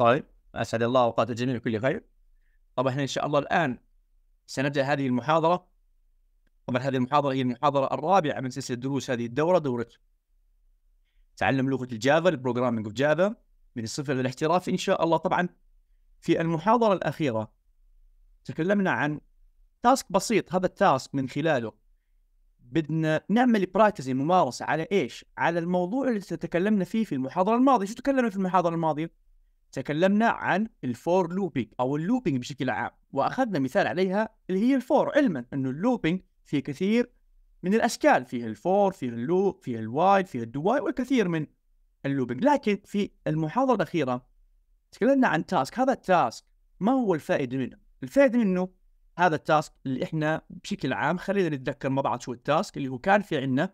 طيب اسعد الله اوقات الجميع بكل خير طبعا احنا ان شاء الله الان سنبدا هذه المحاضره طبعا هذه المحاضره هي المحاضره الرابعه من سلسله دروس هذه الدوره دوره تعلم لغه الجافا البروجرامينج اوف جافا من الصفر للاحتراف ان شاء الله طبعا في المحاضره الاخيره تكلمنا عن تاسك بسيط هذا التاسك من خلاله بدنا نعمل براكتس ممارسه على ايش؟ على الموضوع اللي تكلمنا فيه في المحاضره الماضيه، شو تكلمنا في المحاضره الماضيه؟ تكلمنا عن الفور لوبينج او اللوبينج بشكل عام واخذنا مثال عليها اللي هي الفور علما انه اللوبينج في كثير من الاشكال فيه الفور فيه اللوب فيه الوايد فيه الدواي والكثير من اللوبينج لكن في المحاضره الاخيره تكلمنا عن تاسك هذا التاسك ما هو الفائده منه الفائده منه هذا التاسك اللي احنا بشكل عام خلينا نتذكر مع بعض شو التاسك اللي هو كان في عندنا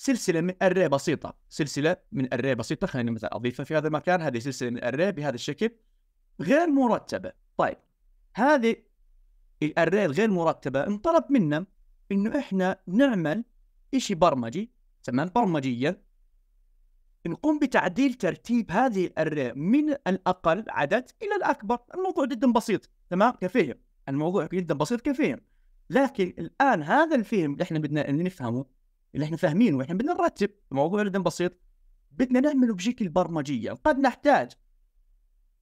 سلسله من اري بسيطه سلسله من اري بسيطه خليني مثلا اضيفها في هذا المكان هذه سلسله من اري بهذا الشكل غير مرتبه طيب هذه الاري الغير مرتبه انطلب منا انه احنا نعمل إشي برمجي تمام برمجيا نقوم بتعديل ترتيب هذه الاري من الاقل عدد الى الاكبر الموضوع جدا بسيط تمام كفهم الموضوع جدا بسيط كفهم لكن الان هذا الفهم اللي احنا بدنا نفهمه اللي احنا فاهمينه واحنا بدنا نرتب الموضوع جدا بسيط بدنا نعمله بشكل برمجي قد نحتاج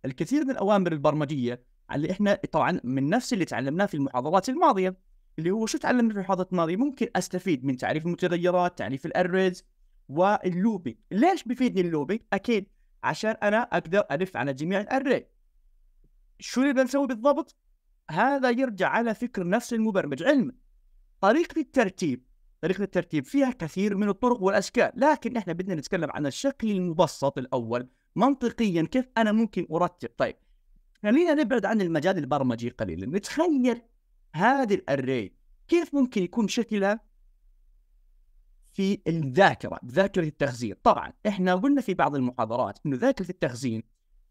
الكثير من الاوامر البرمجيه اللي احنا طبعا من نفس اللي تعلمناه في المحاضرات الماضيه اللي هو شو تعلمنا في المحاضرات الماضيه ممكن استفيد من تعريف المتغيرات تعريف الاريز واللوبينج ليش بفيدني اللوبينج اكيد عشان انا اقدر الف على جميع الاري شو اللي بنسوي بالضبط هذا يرجع على فكر نفس المبرمج علم طريقه الترتيب طريقة الترتيب فيها كثير من الطرق والأشكال لكن إحنا بدنا نتكلم عن الشكل المبسط الأول منطقيا كيف أنا ممكن أرتب طيب خلينا نبعد عن المجال البرمجي قليلا نتخيل هذا الأري كيف ممكن يكون شكلها في الذاكرة ذاكرة التخزين طبعا إحنا قلنا في بعض المحاضرات أنه ذاكرة التخزين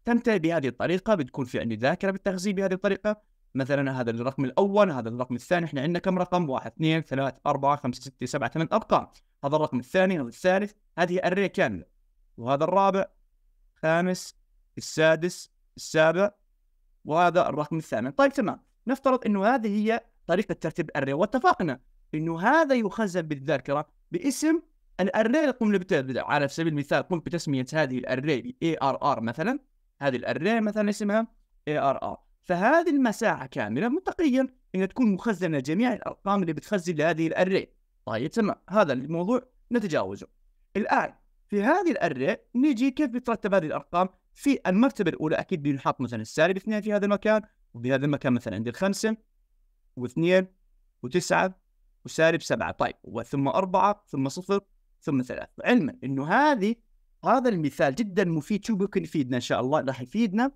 تمتلئ بهذه الطريقة بتكون في عندي ذاكرة بالتخزين بهذه الطريقة مثلا هذا الرقم الاول هذا الرقم الثاني احنا عندنا كم رقم؟ واحد اثنين ثلاث اربعة خمسة ستة سبعة ثمان ارقام هذا الرقم الثاني هذا الثالث هذه اري كاملة وهذا الرابع خامس السادس السابع وهذا الرقم الثامن طيب تمام نفترض انه هذه هي طريقة ترتيب الاري واتفقنا انه هذا يخزن بالذاكرة باسم الاري اللي قمنا على سبيل المثال قمت بتسمية هذه الاري ب ARR مثلا هذه الاري مثلا اسمها ARR فهذه المساحه كامله منطقيا انها تكون مخزنه جميع الارقام اللي بتخزن لهذه الاري طيب تمام هذا الموضوع نتجاوزه الان في هذه الاري نجي كيف بترتب هذه الارقام في المرتبه الاولى اكيد بينحط مثلا السالب اثنين في هذا المكان وفي هذا المكان مثلا عندي الخمسه واثنين وتسعه وسالب سبعه طيب وثم اربعه ثم صفر ثم ثلاث علما انه هذه هذا المثال جدا مفيد شو ممكن يفيدنا ان شاء الله راح يفيدنا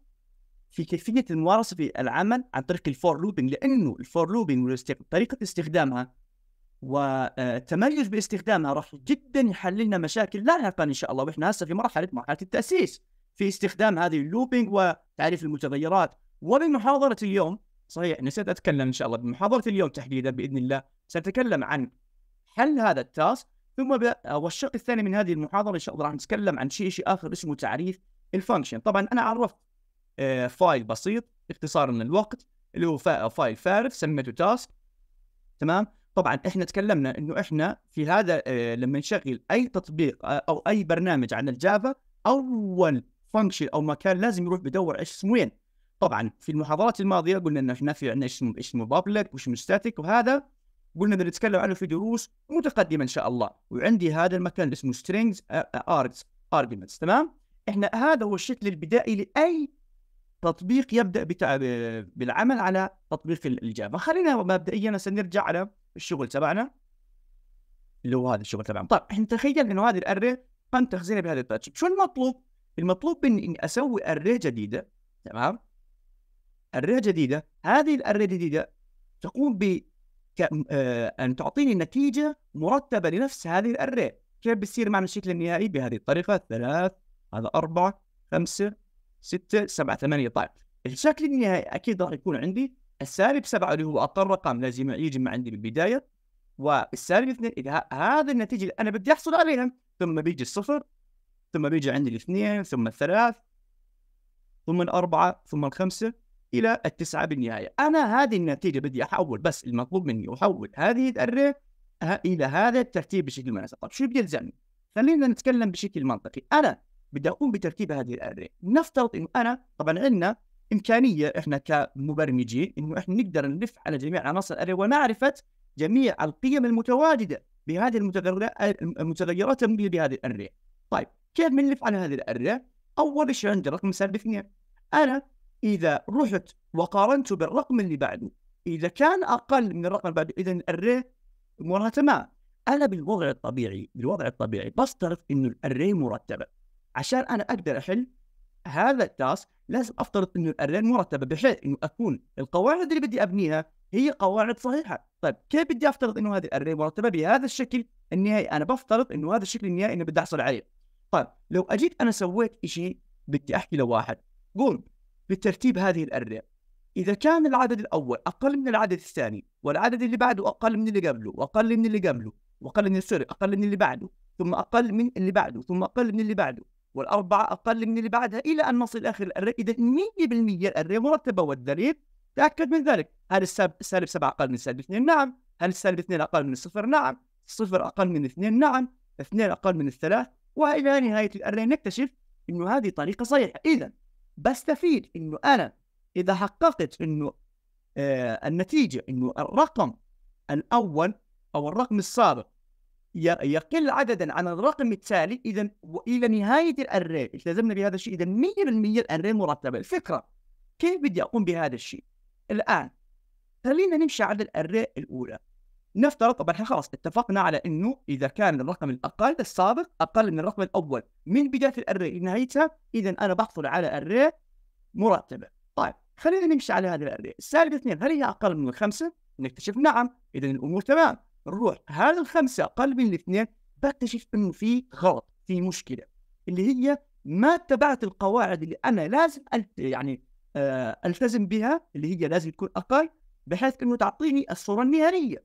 في كيفيه الممارسه في العمل عن طريق الفور لوبينج لانه الفور لوبينج طريقه استخدامها والتميز آه، باستخدامها راح جدا يحل لنا مشاكل لاحقا ان شاء الله واحنا هسه في مرحله مرحله التاسيس في استخدام هذه اللوبينج وتعريف المتغيرات وبمحاضره اليوم صحيح نسيت اتكلم ان شاء الله بمحاضره اليوم تحديدا باذن الله سنتكلم عن حل هذا التاسك ثم آه، والشق الثاني من هذه المحاضره ان شاء الله راح نتكلم عن شيء شيء اخر اسمه تعريف الفانكشن طبعا انا عرفت آه، فايل بسيط اختصار من الوقت اللي هو فايل فارغ سميته تاسك تمام طبعا احنا تكلمنا انه احنا في هذا آه، لما نشغل اي تطبيق آه، او اي برنامج على الجافا اول فانكشن او مكان لازم يروح بدور ايش اسمه وين طبعا في المحاضرات الماضيه قلنا انه احنا في عندنا اسمه اسمه بابليك واسمه ستاتيك وهذا قلنا بنتكلم عنه في دروس متقدمه ان شاء الله وعندي هذا المكان اسمه سترينجز ارجمنتس تمام احنا هذا هو الشكل البدائي لاي تطبيق يبدا آه، بالعمل على تطبيق الجافا خلينا مبدئيا سنرجع على الشغل تبعنا اللي هو هذا الشغل تبعنا طيب احنا تخيل انه هذه الاري تم تخزينها بهذا التاتش شو المطلوب المطلوب اني اسوي اري جديده تمام اري جديده هذه الاري الجديده تقوم ب آه، ان تعطيني نتيجه مرتبه لنفس هذه الاري كيف بيصير معنا الشكل النهائي بهذه الطريقه ثلاث هذا أربعة خمسة 6 7 8 طيب الشكل النهائي اكيد راح يكون عندي السالب 7 اللي هو اقل رقم لازم يجي من عندي بالبدايه والسالب 2 اذا هذا النتيجه اللي انا بدي احصل عليها ثم بيجي الصفر ثم بيجي عندي الاثنين ثم الثلاث ثم الاربعه ثم الخمسه الى التسعه بالنهايه انا هذه النتيجه بدي احول بس المطلوب مني احول هذه الاري الى هذا الترتيب بشكل مناسب طيب شو بيلزمني خلينا نتكلم بشكل منطقي انا بدي اقوم بتركيب هذه الاري نفترض انه انا طبعا عندنا امكانيه احنا كمبرمجين انه احنا نقدر نلف على جميع عناصر الاري ومعرفه جميع القيم المتواجده بهذه المتغيرات الموجوده بهذه الاري طيب كيف بنلف على هذه الاري اول شيء عندي رقم سالب اثنين انا اذا رحت وقارنته بالرقم اللي بعده اذا كان اقل من الرقم اللي بعده اذا الاري امورها تمام انا بالوضع الطبيعي بالوضع الطبيعي بفترض انه الاري مرتبه عشان انا اقدر احل هذا التاسك لازم افترض انه الارين مرتبه بحيث انه اكون القواعد اللي بدي ابنيها هي قواعد صحيحه، طيب كيف بدي افترض انه هذه الارين مرتبه بهذا الشكل النهائي؟ انا بفترض انه هذا الشكل النهائي انه بدي احصل عليه. طيب لو اجيت انا سويت شيء بدي احكي لواحد قوم بترتيب هذه الارين اذا كان العدد الاول اقل من العدد الثاني والعدد اللي بعده اقل من اللي قبله واقل من اللي قبله واقل من السوري اقل من اللي بعده ثم اقل من اللي بعده ثم اقل من اللي بعده والأربعة أقل من اللي بعدها إلى أن نصل آخر الأري إذا 100% الأري مرتبة والدليل تأكد من ذلك هل السالب سبعة أقل من سالب اثنين نعم هل السالب اثنين أقل من الصفر نعم الصفر أقل من اثنين نعم اثنين أقل من الثلاث وإلى نهاية الأري نكتشف أنه هذه طريقة صحيحة إذا بستفيد أنه أنا إذا حققت أنه آه النتيجة أنه الرقم الأول أو الرقم السابق يقل عددا عن الرقم التالي اذا والى نهايه الاري التزمنا بهذا الشيء اذا 100% الاري مرتبه الفكره كيف بدي اقوم بهذا الشيء الان خلينا نمشي على الاري الاولى نفترض طبعا احنا خلاص اتفقنا على انه اذا كان الرقم الاقل السابق اقل من الرقم الاول من بدايه الاري لنهايتها اذا انا بحصل على اري مرتبه طيب خلينا نمشي على هذه الاري السالب اثنين هل هي اقل من الخمسه نكتشف نعم اذا الامور تمام نروح الخمسة اقل من الاثنين بكتشف انه في غلط في مشكله اللي هي ما اتبعت القواعد اللي انا لازم يعني آه، التزم بها اللي هي لازم تكون اقل بحيث انه تعطيني الصوره النهائيه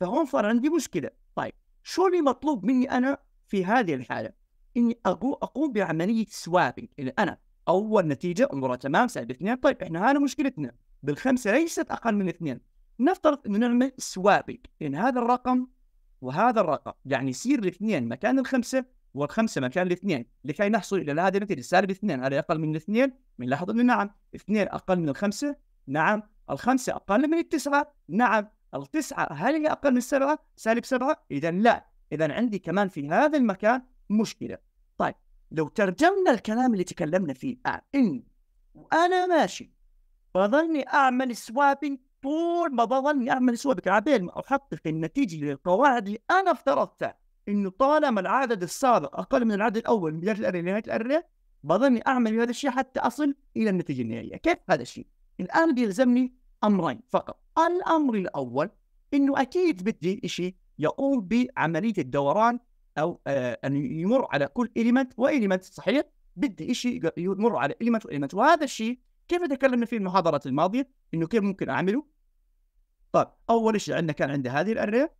فهون صار عندي مشكله طيب شو اللي مطلوب مني انا في هذه الحاله اني اقوم بعمليه سوابنج اللي يعني انا اول نتيجه امورها تمام سالب اثنين طيب احنا هذا مشكلتنا بالخمسه ليست اقل من اثنين نفترض انه نعمل سوابق يعني هذا الرقم وهذا الرقم يعني يصير الاثنين مكان الخمسه والخمسه مكان الاثنين لكي نحصل الى هذه النتيجه سالب اثنين هذا اقل من الاثنين بنلاحظ انه نعم اثنين اقل من الخمسه نعم الخمسه اقل من التسعه نعم التسعه هل هي اقل من السبعه سالب سبعه اذا لا اذا عندي كمان في هذا المكان مشكله طيب لو ترجمنا الكلام اللي تكلمنا فيه الان آه. ان وانا ماشي بظلني اعمل سوابي طول ما بظلني اعمل سوى عبين ما احقق النتيجه للقواعد اللي انا افترضتها انه طالما العدد السابق اقل من العدد الاول من بدايه الاري لنهايه الاري بظلني اعمل هذا الشيء حتى اصل الى النتيجه النهائيه، كيف هذا الشيء؟ الان بيلزمني امرين فقط، الامر الاول انه اكيد بدي شيء يقوم بعمليه الدوران او آه ان يمر على كل اليمنت واليمنت صحيح؟ بدي شيء يمر على اليمنت واليمنت وهذا الشيء كيف تكلمنا فيه المحاضرات الماضيه انه كيف ممكن اعمله؟ طيب اول شيء عندنا كان عندي هذه الاريه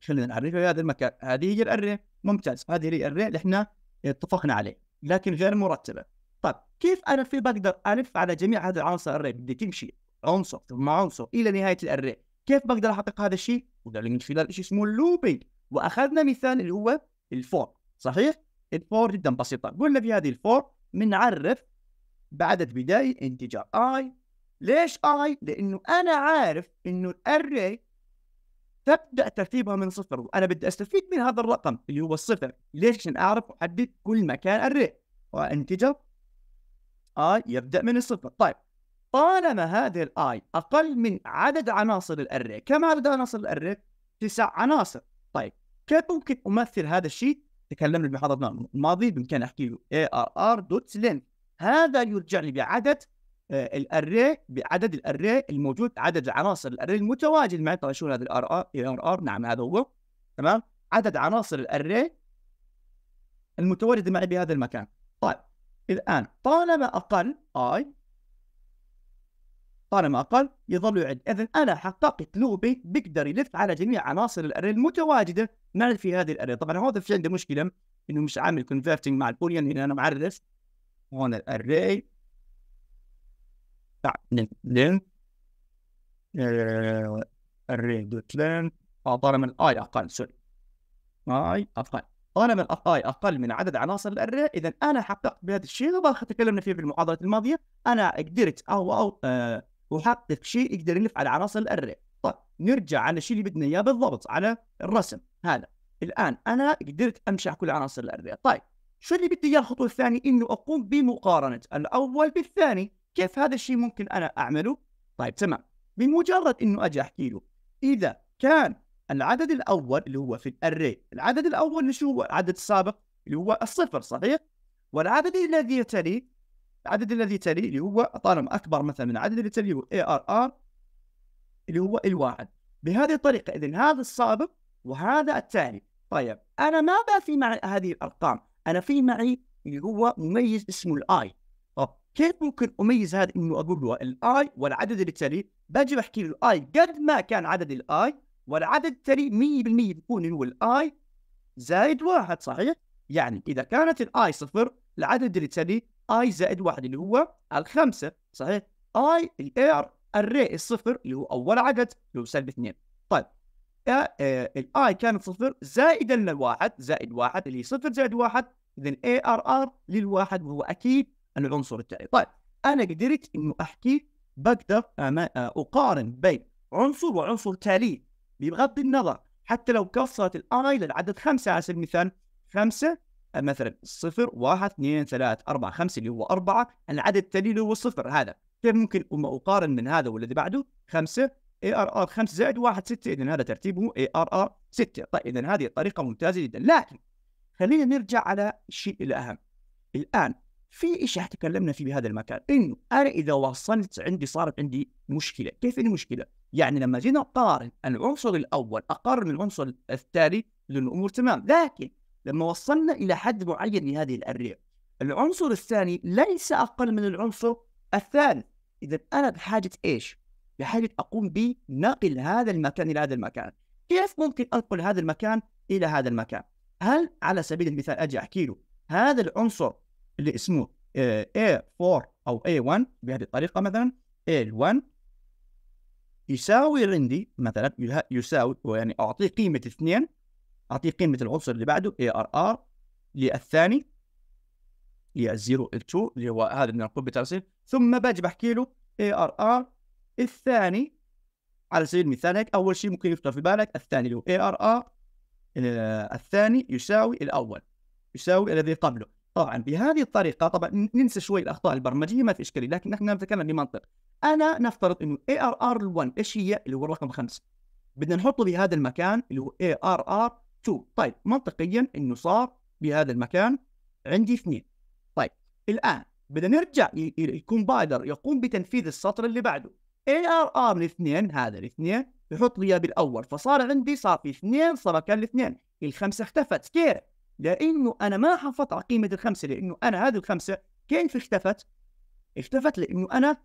خلينا نعرفها في هذا المكان هذه هي الاريه ممتاز هذه هي الاريه اللي احنا اتفقنا عليه لكن غير مرتبه طيب كيف انا في بقدر الف على جميع هذه العناصر الاريه بدي تمشي عنصر ثم عنصر الى نهايه الاريه كيف بقدر احقق هذا الشيء؟ من خلال شيء اسمه اللوبينج واخذنا مثال اللي هو الفور صحيح؟ الفور جدا بسيطه قلنا في هذه الفور بنعرف بعدد بدائي انتجار اي ليش اي؟ لانه انا عارف انه الاري تبدا ترتيبها من صفر وانا بدي استفيد من هذا الرقم اللي هو الصفر ليش؟ عشان اعرف احدد كل مكان اري وانتجه اي يبدا من الصفر طيب طالما هذه الاي اقل من عدد عناصر الاري كم عدد عناصر الاري؟ تسع عناصر طيب كيف ممكن امثل هذا الشيء؟ تكلمنا بمحاضرتنا الماضيه بامكاني احكي له ار ار دوت لين هذا يرجع لي بعدد آه، الاري بعدد الاري الموجود عدد عناصر الاري المتواجد طبعا شو هذا الار ار الار ار نعم هذا هو تمام عدد عناصر الاري المتواجد معي بهذا المكان طيب الان طالما اقل اي طالما اقل يظل يعد اذا انا حققت لوبي بيقدر يلف على جميع عناصر الاري المتواجده معي في هذه الاري طبعا هذا في عنده مشكله انه مش عامل كونفرتنج مع البوليان هنا انا معرف هون الاري طالما آه، الاي آه، اقل سوري اي اقل طالما الاي اقل من عدد عناصر الاري اذا انا حققت بهذا الشيء هذا تكلمنا فيه في المحاضره الماضيه انا قدرت او او آه، احقق شيء يقدر يلف على عناصر الاري طيب نرجع على الشيء اللي بدنا اياه بالضبط على الرسم هذا الان انا قدرت امشي على كل عناصر الاري طيب شو اللي بدي اياه الخطوه الثانيه انه اقوم بمقارنه الاول بالثاني كيف هذا الشيء ممكن انا اعمله؟ طيب تمام بمجرد انه اجي احكي له اذا كان العدد الاول اللي هو في الاري العدد الاول اللي شو هو العدد السابق اللي هو الصفر صحيح؟ والعدد الذي يتلي العدد الذي يتلي اللي هو طالما اكبر مثلا من العدد اللي يتلي هو اي ار ار اللي هو الواحد بهذه الطريقه اذا هذا السابق وهذا التالي طيب انا ما في مع هذه الارقام انا في معي اللي هو مميز اسمه الاي طب آه، كيف ممكن اميز هذا انه اقول له الاي والعدد اللي تلي باجي بحكي له الاي قد ما كان عدد الاي والعدد التالي 100% بيكون هو الاي زائد واحد صحيح؟ يعني اذا كانت الاي صفر العدد اللي تلي اي زائد واحد اللي هو الخمسه صحيح؟ اي الار الري الصفر اللي هو اول عدد اللي هو سالب اثنين طيب آه، الاي كانت صفر زائدا للواحد زائد واحد اللي هي صفر زائد واحد اذا ار ار للواحد وهو اكيد العنصر التالي طيب انا قدرت انه احكي بقدر اقارن بين عنصر وعنصر تالي بغض النظر حتى لو كسرت الاي للعدد خمسه على سبيل المثال خمسه مثلا صفر واحد اثنين ثلاث اربعه خمسه اللي هو اربعه العدد التالي اللي هو صفر هذا كيف ممكن اقارن من هذا والذي بعده خمسه اي ار ار 5 زائد 1 6 اذا هذا ترتيبه اي ار ار 6 طيب اذا هذه طريقه ممتازه جدا لكن خلينا نرجع على الشيء الاهم الان في شيء تكلمنا فيه بهذا المكان انه انا اذا وصلت عندي صارت عندي مشكله كيف المشكله يعني لما جينا نقارن العنصر الاول اقارن من العنصر الثاني لان الامور تمام لكن لما وصلنا الى حد معين لهذه الارياف العنصر الثاني ليس اقل من العنصر الثالث اذا انا بحاجه ايش بحاجه اقوم بنقل هذا المكان الى هذا المكان كيف ممكن انقل هذا المكان الى هذا المكان هل على سبيل المثال اجي احكي له هذا العنصر اللي اسمه آه, A4 أو A1 بهذه الطريقة مثلا A1 يساوي عندي مثلا يساوي يعني أعطيه قيمة اثنين أعطيه قيمة العنصر اللي بعده ARR للثاني 0 L2 اللي هو هذا اللي نقوم بترسيل ثم باجي بحكي له ARR الثاني على سبيل المثال هيك أول شيء ممكن يخطر في بالك الثاني اللي هو ARR آه, الثاني يساوي الأول يساوي الذي قبله طبعا بهذه الطريقه طبعا ننسى شوي الاخطاء البرمجيه ما في اشكاليه لكن نحن نتكلم بمنطق انا نفترض انه اي ار ار 1 ايش هي اللي هو الرقم 5 بدنا نحطه بهذا المكان اللي هو اي ار ار 2 طيب منطقيا انه صار بهذا المكان عندي اثنين طيب الان بدنا نرجع الكومبايلر يقوم بتنفيذ السطر اللي بعده اي ار ار الاثنين هذا الاثنين يحط لي بالاول فصار عندي صار في اثنين صار كان الاثنين الخمسه اختفت كيف لانه انا ما حافظت على قيمه الخمسه لانه انا هذه الخمسه كيف اختفت؟ اختفت لانه انا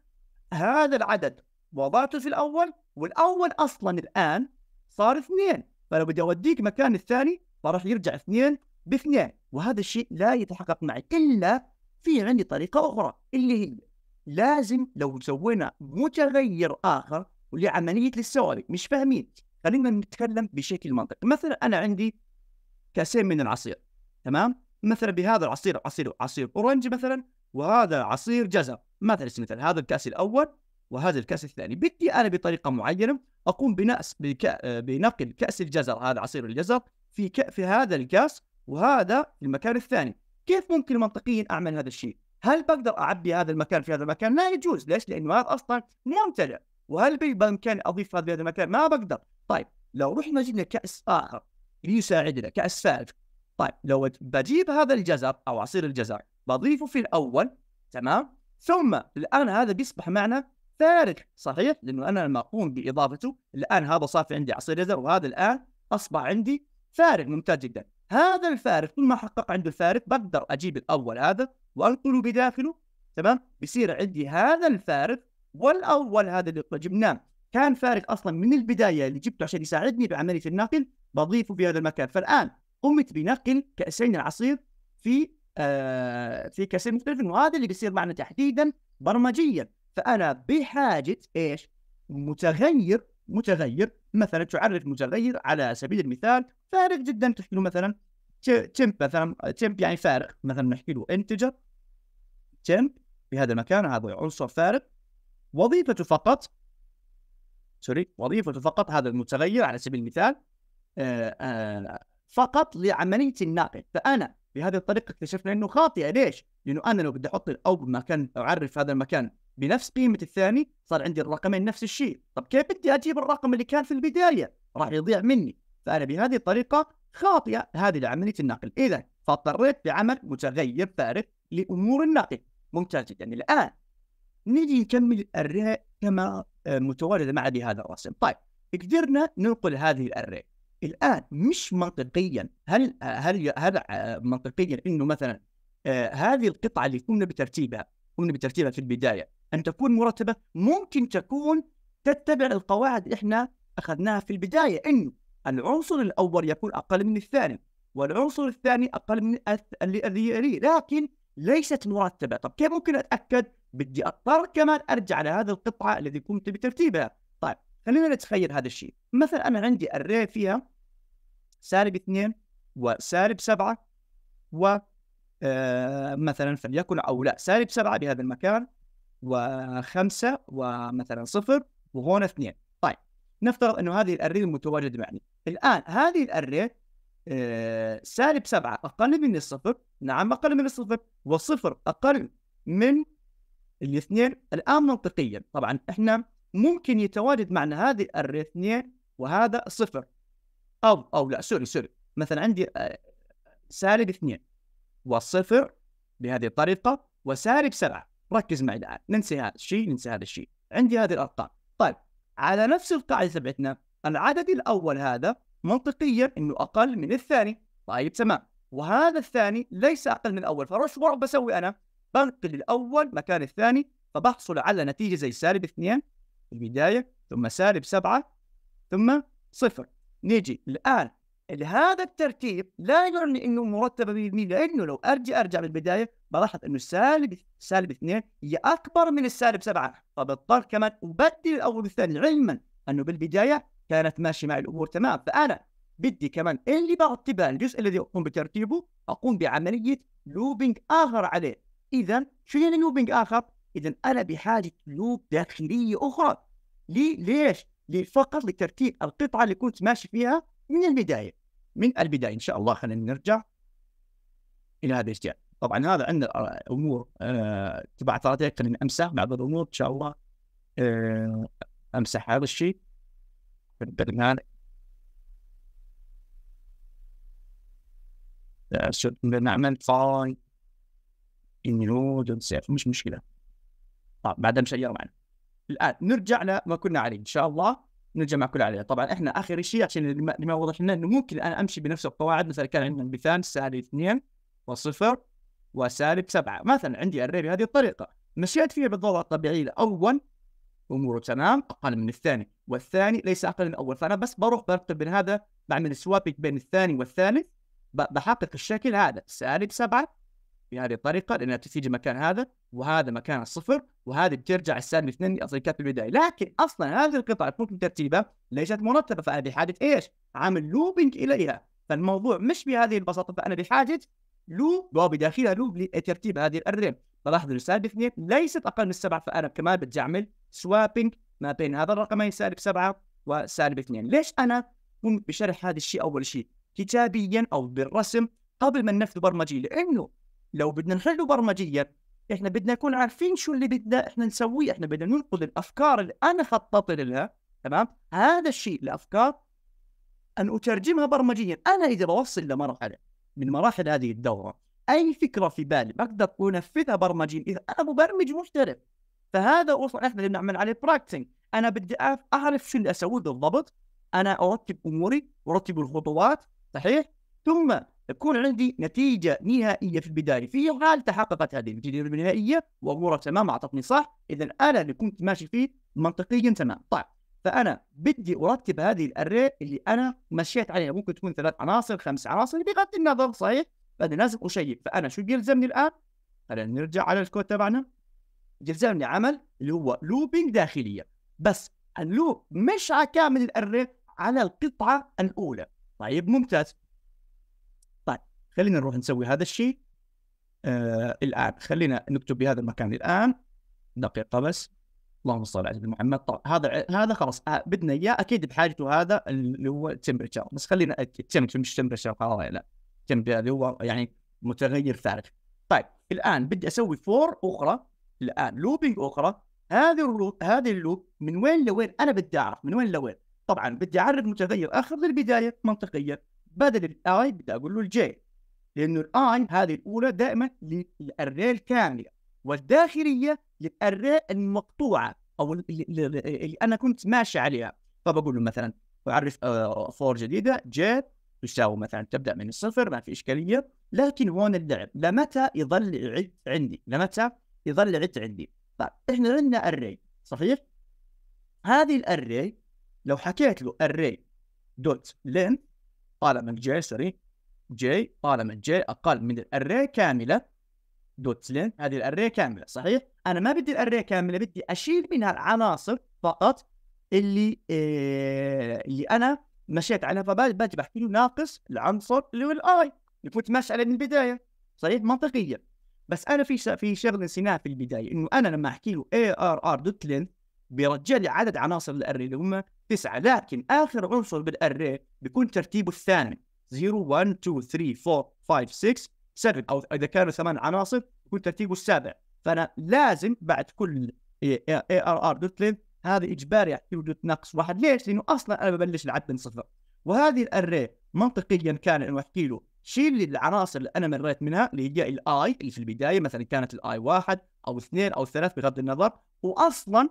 هذا العدد وضعته في الاول والاول اصلا الان صار اثنين فلو بدي اوديك مكان الثاني فراح يرجع اثنين باثنين وهذا الشيء لا يتحقق معي الا في عندي طريقه اخرى اللي هي لازم لو سوينا متغير اخر لعمليه السوابق مش فاهمين خلينا نتكلم بشكل منطقي مثلا انا عندي كاسين من العصير تمام مثلا بهذا العصير عصير عصير اورنج مثلا وهذا عصير جزر مثلا مثلا هذا الكاس الاول وهذا الكاس الثاني بدي انا بطريقه معينه اقوم بنقل بك... بنقل كاس الجزر هذا عصير الجزر في ك... في هذا الكاس وهذا المكان الثاني كيف ممكن منطقيا اعمل هذا الشيء هل بقدر اعبي هذا المكان في هذا المكان لا يجوز ليش لانه هذا اصلا ممتلئ وهل بامكاني اضيف هذا المكان ما بقدر طيب لو رحنا جبنا كاس اخر يساعدنا كالسالب طيب لو بجيب هذا الجزر او عصير الجزر بضيفه في الاول تمام ثم الان هذا بيصبح معنا ثالث صحيح لانه انا لما اقوم باضافته الان هذا صار في عندي عصير جزر وهذا الان اصبح عندي فارق ممتاز جدا هذا الفارق كل ما حقق عنده الفارق بقدر اجيب الاول هذا وانقله بداخله تمام بيصير عندي هذا الفارق والاول هذا اللي جبناه كان فارق اصلا من البدايه اللي جبته عشان يساعدني بعمليه النقل بضيفه في هذا المكان فالان قمت بنقل كاسين العصير في آه في كاسين مختلف وهذا اللي بيصير معنا تحديدا برمجيا فانا بحاجه ايش؟ متغير متغير مثلا تعرف متغير على سبيل المثال فارغ جدا تحكي له مثلا تمب مثلا تمب يعني فارغ مثلا نحكي له انتجر تمب في هذا المكان هذا عنصر فارغ وظيفته فقط سوري وظيفته فقط هذا المتغير على سبيل المثال فقط لعمليه الناقل فانا بهذه الطريقه اكتشفنا انه خاطئه ليش؟ لانه انا لو بدي احط مكان أو اعرف هذا المكان بنفس قيمه الثاني صار عندي الرقمين نفس الشيء، طب كيف بدي اجيب الرقم اللي كان في البدايه؟ راح يضيع مني، فانا بهذه الطريقه خاطئه هذه لعمليه النقل، اذا فاضطريت لعمل متغير فارغ لامور النقل، ممتاز جدا يعني الان نجي نكمل الري كما آه، متواجده معي بهذا الرسم، طيب قدرنا ننقل هذه الاري الان مش منطقيا هل هل هذا آه، منطقيا انه مثلا آه، هذه القطعه اللي قمنا بترتيبها قمنا بترتيبها في البدايه ان تكون مرتبه ممكن تكون تتبع القواعد اللي احنا اخذناها في البدايه انه العنصر الاول يكون اقل من الثاني والعنصر الثاني اقل من الذي يليه لكن ليست مرتبه طب كيف ممكن اتاكد بدي اضطر كمان ارجع لهذه القطعه التي قمت بترتيبها خلينا نتخيل هذا الشيء مثلا انا عندي الري فيها سالب 2 وسالب 7 و آه، مثلا فليكن او لا سالب 7 بهذا المكان و5 ومثلا صفر وهون 2 طيب نفترض انه هذه الاري متواجد معي الان هذه الاري آه، سالب 7 اقل من الصفر نعم اقل من الصفر وصفر اقل من الاثنين الان منطقيا طبعا احنا ممكن يتواجد معنا هذه 2 وهذا صفر أو أو لا سوري سوري مثلا عندي آه، سالب اثنين وصفر بهذه الطريقة وسالب سبعة ركز معي الآن ننسى هذا الشيء ننسى هذا الشيء عندي هذه الأرقام طيب على نفس القاعدة تبعتنا العدد الأول هذا منطقيا أنه أقل من الثاني طيب تمام وهذا الثاني ليس أقل من الأول فروح بسوي أنا بنقل الأول مكان الثاني فبحصل على نتيجة زي سالب اثنين في البدايه ثم سالب 7 ثم صفر نيجي الان هذا الترتيب لا يعني انه مرتبه 100% لانه لو ارجع ارجع بالبدايه بلاحظ انه سالب سالب 2 هي اكبر من السالب 7 فبضطر كمان ابدل الاول والثاني علما انه بالبدايه كانت ماشيه معي الامور تمام فانا بدي كمان اللي بعتبر الجزء الذي اقوم بترتيبه اقوم بعمليه لوبينج اخر عليه اذا شو يعني لوبينج اخر؟ اذا انا بحاجه لوب داخليه اخرى لي ليش؟ لي فقط لترتيب القطعه اللي كنت ماشي فيها من البدايه من البدايه ان شاء الله خلينا نرجع الى هذا الاشياء طبعا هذا عندنا امور آه، تبع طريقه خلينا امسح بعض الامور ان شاء الله آه، امسح هذا الشيء البرنامج آه، نعمل فاين انلود مش مشكله طيب بعدها مش شيروا معنا الان نرجع لما كنا عليه ان شاء الله نرجع مع كل عليه طبعا احنا اخر شيء عشان لما ما وضح لنا انه ممكن انا امشي بنفس القواعد مثلا كان عندنا مثال سالب 2 وصفر وسالب 7 مثلا عندي الري بهذه الطريقه مشيت فيها بالضوابط الطبيعيه الاول اموره تمام اقل من الثاني والثاني ليس اقل من الاول فانا بس بروح برتب بين هذا بعمل سوابينج بين الثاني والثالث بحقق الشكل هذا سالب 7 بهذه الطريقه لانها تيجي مكان هذا وهذا مكان الصفر وهذه بترجع السالب 2 اصلا كانت في البدايه لكن اصلا هذه القطع ممكن ترتيبها ليست مرتبه فانا بحاجه ايش؟ عامل لوبينج اليها فالموضوع مش بهذه البساطه فانا بحاجه لوب وبداخلها لوب لترتيب هذه الارين فلاحظوا ان سالب 2 ليست اقل من السبعه فانا كمان بدي اعمل سوابينج ما بين هذا الرقمين سالب 7 وسالب 2 ليش انا قمت بشرح هذا الشيء اول شيء كتابيا او بالرسم قبل ما ننفذه برمجي لانه لو بدنا نحله برمجيا احنا بدنا نكون عارفين شو اللي بدنا احنا نسويه احنا بدنا ننقل الافكار اللي انا خططت لها تمام هذا الشيء الافكار ان اترجمها برمجيا انا اذا بوصل لمرحله من مراحل هذه الدوره اي فكره في بالي بقدر انفذها برمجيا اذا انا مبرمج محترف فهذا اصلا احنا بنعمل عليه براكتنج انا بدي اعرف شو اللي اسويه بالضبط انا ارتب اموري ارتب الخطوات صحيح ثم تكون عندي نتيجة نهائية في البداية في حال تحققت هذه النتيجة النهائية وأمورها تمام أعطتني صح إذا أنا اللي كنت ماشي فيه منطقيا تمام طيب فأنا بدي أرتب هذه الأري اللي أنا مشيت عليها ممكن تكون ثلاث عناصر خمس عناصر بغض النظر صحيح فأنا لازم أشيك فأنا شو بيلزمني الآن؟ خلينا نرجع على الكود تبعنا يلزمني عمل اللي هو لوبينج داخلية بس هنلوب مش على كامل الأري على القطعة الأولى طيب ممتاز خلينا نروح نسوي هذا الشيء آه الان خلينا نكتب بهذا المكان الان دقيقه بس اللهم صل على سيدنا محمد طبعا هذا هذا خلاص آه، بدنا اياه اكيد بحاجته هذا اللي هو التمبرتشر بس خلينا التمبرتشر مش تمبرتشر خلاص لا التمبرتشر اللي هو يعني متغير ثالث طيب الان بدي اسوي فور اخرى الان لوبينج اخرى هذه اللوب هذه اللوب من وين لوين انا بدي اعرف من وين لوين طبعا بدي اعرف متغير اخر للبدايه منطقيا بدل الاي بدي اقول له الجي لأنه الآي هذه الأولى دائما للأريه الكاملة والداخلية للأريه المقطوعة أو اللي أنا كنت ماشي عليها فبقول له مثلا أعرف آه، فور جديدة جيت تساوي مثلا تبدأ من الصفر ما في إشكالية لكن هون اللعب لمتى يظل عد عندي لمتى يظل عد عندي طيب إحنا عندنا أري صحيح هذه الأري لو حكيت له أري دوت لين طالما سوري جي طالما جي اقل من الاري كامله دوت سلين هذه الاري كامله صحيح انا ما بدي الاري كامله بدي اشيل منها العناصر فقط اللي إيه اللي انا مشيت عليها فباجي بحكي له ناقص العنصر اللي هو الاي ماشي مساله من البدايه صحيح منطقيا بس انا في في شغله نسيناها في البدايه انه انا لما احكي له اي ار ار دوت لين بيرجع لي عدد عناصر الاري اللي هم تسعه لكن اخر عنصر بالاري بيكون ترتيبه الثامن 0 1 2 3 4 5 6 7 او اذا كانوا ثمان عناصر يكون ترتيبه السابع فانا لازم بعد كل اي ار ار دوت لينث هذا اجباري له يعني؟ دوت ناقص واحد ليش؟ لانه اصلا انا ببلش العد من صفر وهذه الاري منطقيا كان انه احكي له شيل لي العناصر اللي انا مريت منها اللي هي الاي اللي في البدايه مثلا كانت الاي واحد او اثنين او ثلاث بغض النظر واصلا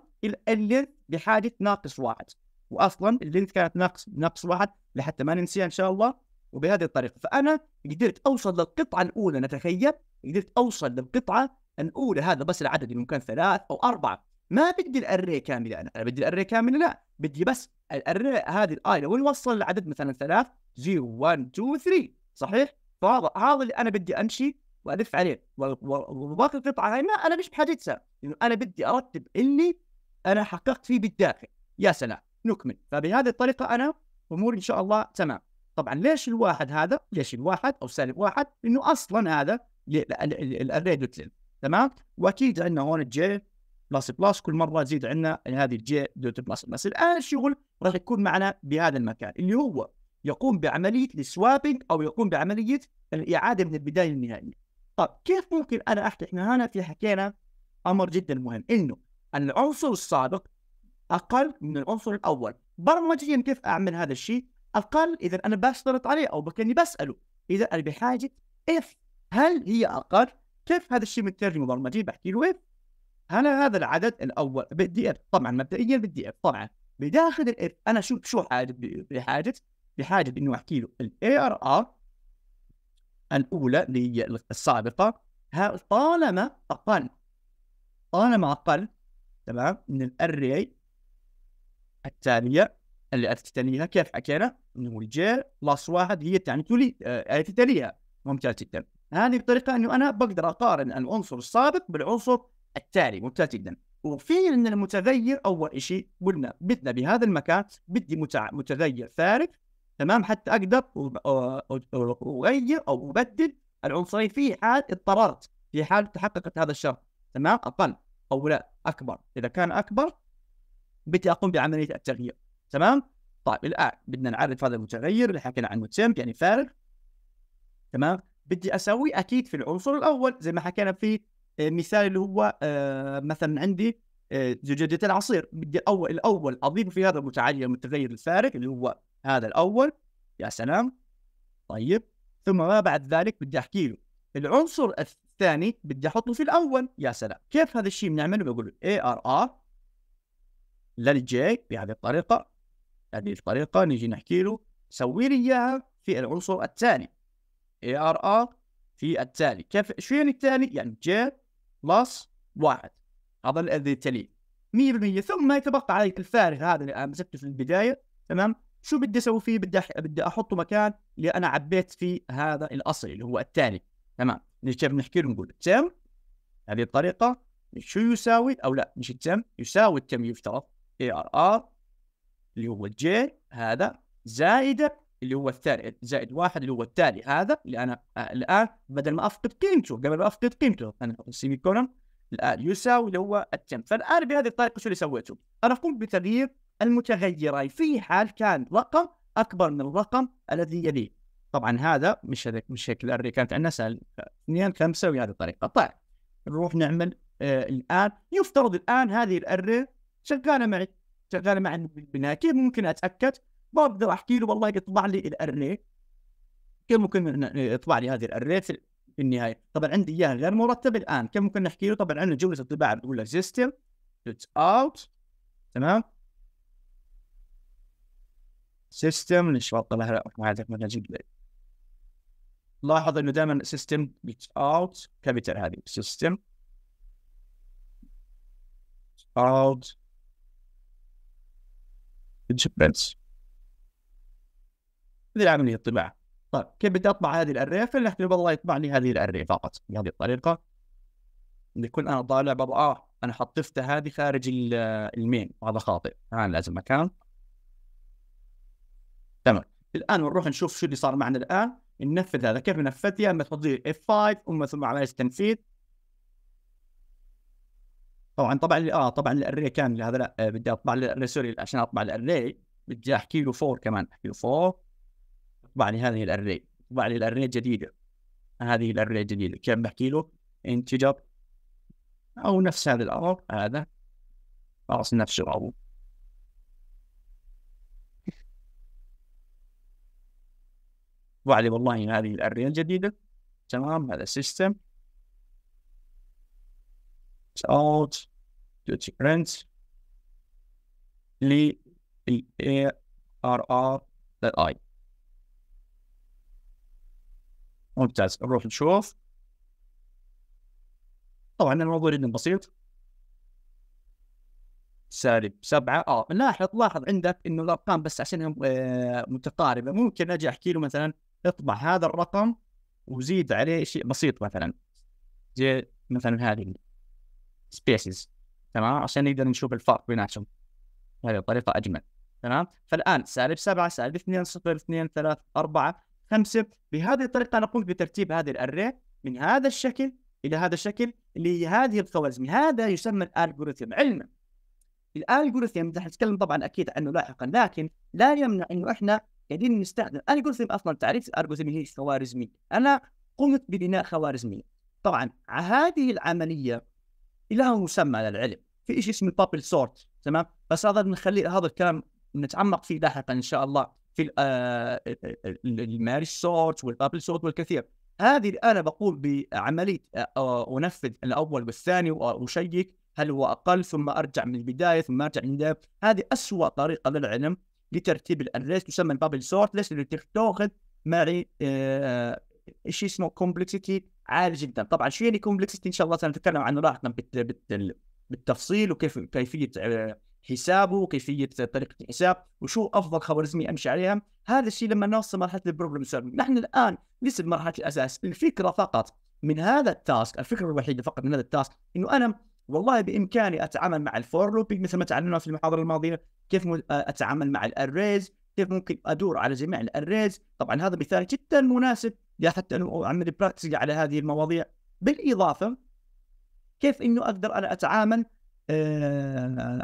اللينث بحاجه ناقص واحد واصلا اللينث كانت ناقص ناقص واحد لحتى ما ننسيها ان شاء الله وبهذه الطريقه فانا قدرت اوصل للقطعه الاولى نتخيل قدرت اوصل للقطعه الاولى هذا بس العدد اللي ممكن ثلاث او اربعه ما بدي الاري كامله انا انا بدي الاري كامله لا بدي بس الاري هذه الاي لو نوصل لعدد مثلا ثلاث 0 1 2 3 صحيح فهذا هذا اللي انا بدي امشي والف عليه وباقي القطعه هاي ما انا مش بحاجتها لانه انا بدي ارتب اللي انا حققت فيه بالداخل يا سلام نكمل فبهذه الطريقه انا اموري ان شاء الله تمام طبعا ليش الواحد هذا؟ ليش الواحد او سالب واحد؟ لانه اصلا هذا الريدو تلين تمام؟ واكيد عندنا هون الجي بلس بلس كل مره تزيد عندنا هذه الجي دوت بلس بلس الان الشغل راح يكون معنا بهذا المكان اللي هو يقوم بعمليه السوابنج او يقوم بعمليه الاعاده من البدايه للنهايه. طب كيف ممكن انا احكي احنا هنا في حكينا امر جدا مهم انه العنصر السابق اقل من العنصر الاول برمجيا كيف اعمل هذا الشيء اقل اذا انا بشترط عليه او كاني بساله اذا انا بحاجه اف هل هي اقل؟ كيف هذا الشيء مترجم مبرمجي بحكي له اف هل هذا العدد الاول بدي اف طبعا مبدئيا بدي اف طبعا بداخل الاف انا شو شو حاجه بحاجه بحاجه انه احكي له الاي ار ار الاولى اللي هي السابقه طالما اقل طالما اقل تمام من الاري التاليه اللي تتليها كيف حكينا انه الجي بلس واحد هي تعني لي آه تتليها ممتاز جدا هذه بطريقه انه انا بقدر اقارن العنصر السابق بالعنصر التالي ممتاز جدا وفي ان المتغير اول شيء قلنا بدنا بهذا المكان بدي متغير ثالث تمام حتى اقدر اغير او ابدل العنصرين في حال اضطررت في حال تحققت هذا الشرط تمام اقل او لا اكبر اذا كان اكبر بدي اقوم بعمليه التغيير تمام طيب الان بدنا نعرف هذا المتغير اللي حكينا عنه تيم يعني فارغ تمام بدي اسوي اكيد في العنصر الاول زي ما حكينا في آه، مثال اللي هو آه، مثلا عندي آه، زجاجة العصير بدي الاول الاول اضيف في هذا المتغير المتغير الفارغ اللي هو هذا الاول يا سلام طيب ثم ما بعد ذلك بدي احكي له العنصر الثاني بدي احطه في الاول يا سلام كيف هذا الشيء بنعمله بقول له اي ار ار للجي بهذه الطريقه هذه الطريقة نجي نحكي له سوي لي إياها في العنصر الثاني ARR في التالي كيف شو يعني التالي؟ يعني J بلس واحد هذا الذي تلي 100% ثم يتبقى عليك الفارغ هذا اللي انا مسكته في البدايه تمام شو بدي اسوي فيه بدي أح... بدي احطه مكان اللي انا عبيت فيه هذا الأصل اللي هو التالي تمام نجي كيف نحكي له نقول تم هذه الطريقه شو يساوي او لا مش التم يساوي التم يفترض اي ار ار اللي هو جي هذا زائد اللي هو الثاني زائد واحد اللي هو التالي هذا اللي انا آه، الان بدل ما افقد قيمته قبل ما افقد قيمته انا سيمي كولون الان يساوي اللي هو التم فالان بهذه الطريقه شو اللي سويته؟ انا قمت بتغيير المتغيرين في حال كان رقم اكبر من الرقم الذي يليه طبعا هذا مش هذاك مش هيك الاري كانت عندنا سهل 2 5 بهذه الطريقه طيب نروح نعمل آه الان يفترض الان هذه الاري شغاله معي شغاله مع البناء كيف ممكن اتاكد؟ بقدر احكي له والله يطبع لي الارني كيف ممكن يطبع لي هذه الارني في النهايه؟ طبعا عندي اياها غير مرتب الان كيف ممكن نحكي له؟ طبعا عندنا جمله الطباعه بتقول لك سيستم دوت اوت تمام؟ سيستم ليش بطلها ما عندك ما اجيب لاحظ انه دائما سيستم بيت اوت كابيتال هذه سيستم اوت الجبنس هذه عملية الطباعة طيب كيف بدي أطبع هذه الأريفة اللي احكي والله يطبع لي هذه الأريفة فقط بهذه الطريقة بكون أنا طالع بابا آه أنا حطفت هذه خارج المين وهذا خاطئ الآن لازم مكان تمام الآن بنروح نشوف شو اللي صار معنا الآن ننفذ هذا كيف ننفذ يا اما تحط لي اف 5 ثم عمليه التنفيذ طبعا طبعا اه طبعا الاري كامل هذا لا آه، بدي اطبع الاري آه، سوري عشان اطبع الاري بدي احكي له فور كمان احكي له فور اطبع لي هذه الاري اطبع لي الاري الجديده هذه الاري الجديده كم بحكي له انتجر او نفس هذا الارر هذا خلاص نفس الارر وعلي والله هذه الاري الجديده تمام هذا سيستم out difference ل ال A ار R I ممتاز نروح نشوف طبعا الموضوع جدا بسيط سالب سبعة اه لاحظ لاحظ عندك انه الارقام بس عشان آه، متقاربة ممكن اجي احكي له مثلا اطبع هذا الرقم وزيد عليه شيء بسيط مثلا زي مثلا هذه سبيسز تمام عشان نقدر نشوف الفرق بيناتهم هذه الطريقه اجمل تمام فالان سالب 7 سالب 2 0 2 3 4 5 بهذه الطريقه انا قمت بترتيب هذه الاري من هذا الشكل الى هذا الشكل اللي هي هذه الخوارزمي هذا يسمى الالجوريثم علما الالجوريثم راح نتكلم طبعا اكيد عنه لاحقا لكن لا يمنع انه احنا قاعدين نستخدم الالجوريثم اصلا تعريف الالجوريثم هي خوارزمي انا قمت ببناء خوارزمي طبعا هذه العمليه له مسمى للعلم في شيء اسمه بابل سورت تمام بس هذا بنخلي هذا الكلام نتعمق فيه لاحقا ان شاء الله في آه، الماريج سورت والبابل سورت والكثير هذه انا بقوم بعمليه آه، آه، انفذ الاول والثاني واشيك هل هو اقل ثم ارجع من البدايه ثم ارجع من البدايه هذه اسوء طريقه للعلم لترتيب الان تسمى البابل سورت ليش؟ لانك تاخذ معي شيء اسمه كومبلكسيتي عالي جدا طبعا شو يعني كومبلكسيتي ان شاء الله سنتكلم عنه لاحقا بالتفصيل وكيف كيفيه آه، حسابه وكيفيه طريقه الحساب وشو افضل خوارزميه امشي عليها هذا الشيء لما نوصل مرحله البروبلم سولفنج نحن الان لسه بمرحله الاساس الفكره فقط من هذا التاسك الفكره الوحيده فقط من هذا التاسك انه انا والله بامكاني اتعامل مع الفور لوبينج مثل ما تعلمنا في المحاضره الماضيه كيف آه، اتعامل مع الاريز كيف ممكن ادور على جميع الاريز طبعا هذا مثال جدا مناسب يا حتى انه اعمل براكتس على هذه المواضيع بالاضافه كيف انه اقدر انا اتعامل آآ آه، آآ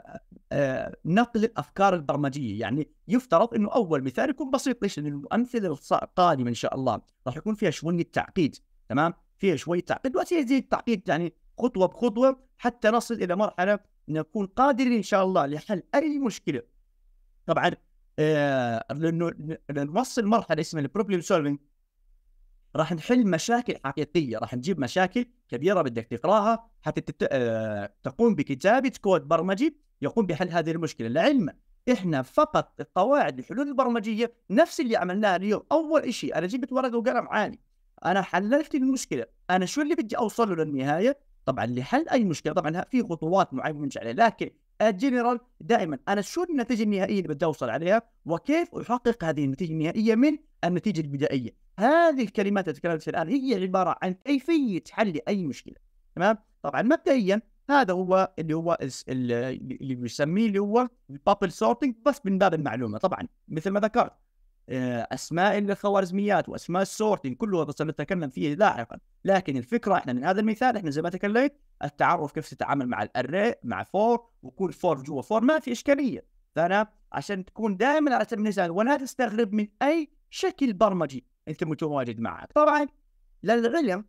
آه، نقل الافكار البرمجيه يعني يفترض انه اول مثال يكون بسيط ليش؟ لان الامثله القادمه ان شاء الله راح يكون فيها شويه تعقيد تمام؟ فيها شويه تعقيد واسئله التعقيد يعني خطوه بخطوه حتى نصل الى مرحله نكون قادرين ان شاء الله لحل اي مشكله. طبعا آه لانه نوصل مرحله اسمها البروبلم سولفنج راح نحل مشاكل حقيقيه راح نجيب مشاكل كبيره بدك تقراها حتى تت... آه، تقوم بكتابه كود برمجي يقوم بحل هذه المشكله لعلم احنا فقط القواعد الحلول البرمجيه نفس اللي عملناها اليوم اول شيء انا جبت ورقه وقلم عالي انا حللت المشكله انا شو اللي بدي اوصل له للنهايه طبعا لحل اي مشكله طبعا في خطوات معينه بنمشي عليها لكن الجنرال دائما انا شو النتيجه النهائيه اللي بدي اوصل عليها وكيف احقق هذه النتيجه النهائيه من النتيجه البدائيه هذه الكلمات اللي تكلمت الان هي عباره عن كيفيه حل اي مشكله تمام طبعا مبدئيا هذا هو اللي هو اللي بيسميه اللي هو البابل سورتنج بس من باب المعلومه طبعا مثل ما ذكرت آه، اسماء الخوارزميات واسماء السورتنج كلها سنتكلم فيه لاحقا لكن الفكره احنا من هذا المثال احنا زي ما تكلمت التعرف كيف تتعامل مع الاري مع فور وكل فور جوا فور ما في اشكاليه فانا عشان تكون دائما على سبيل المثال ولا تستغرب من اي شكل برمجي انت متواجد معك طبعا للعلم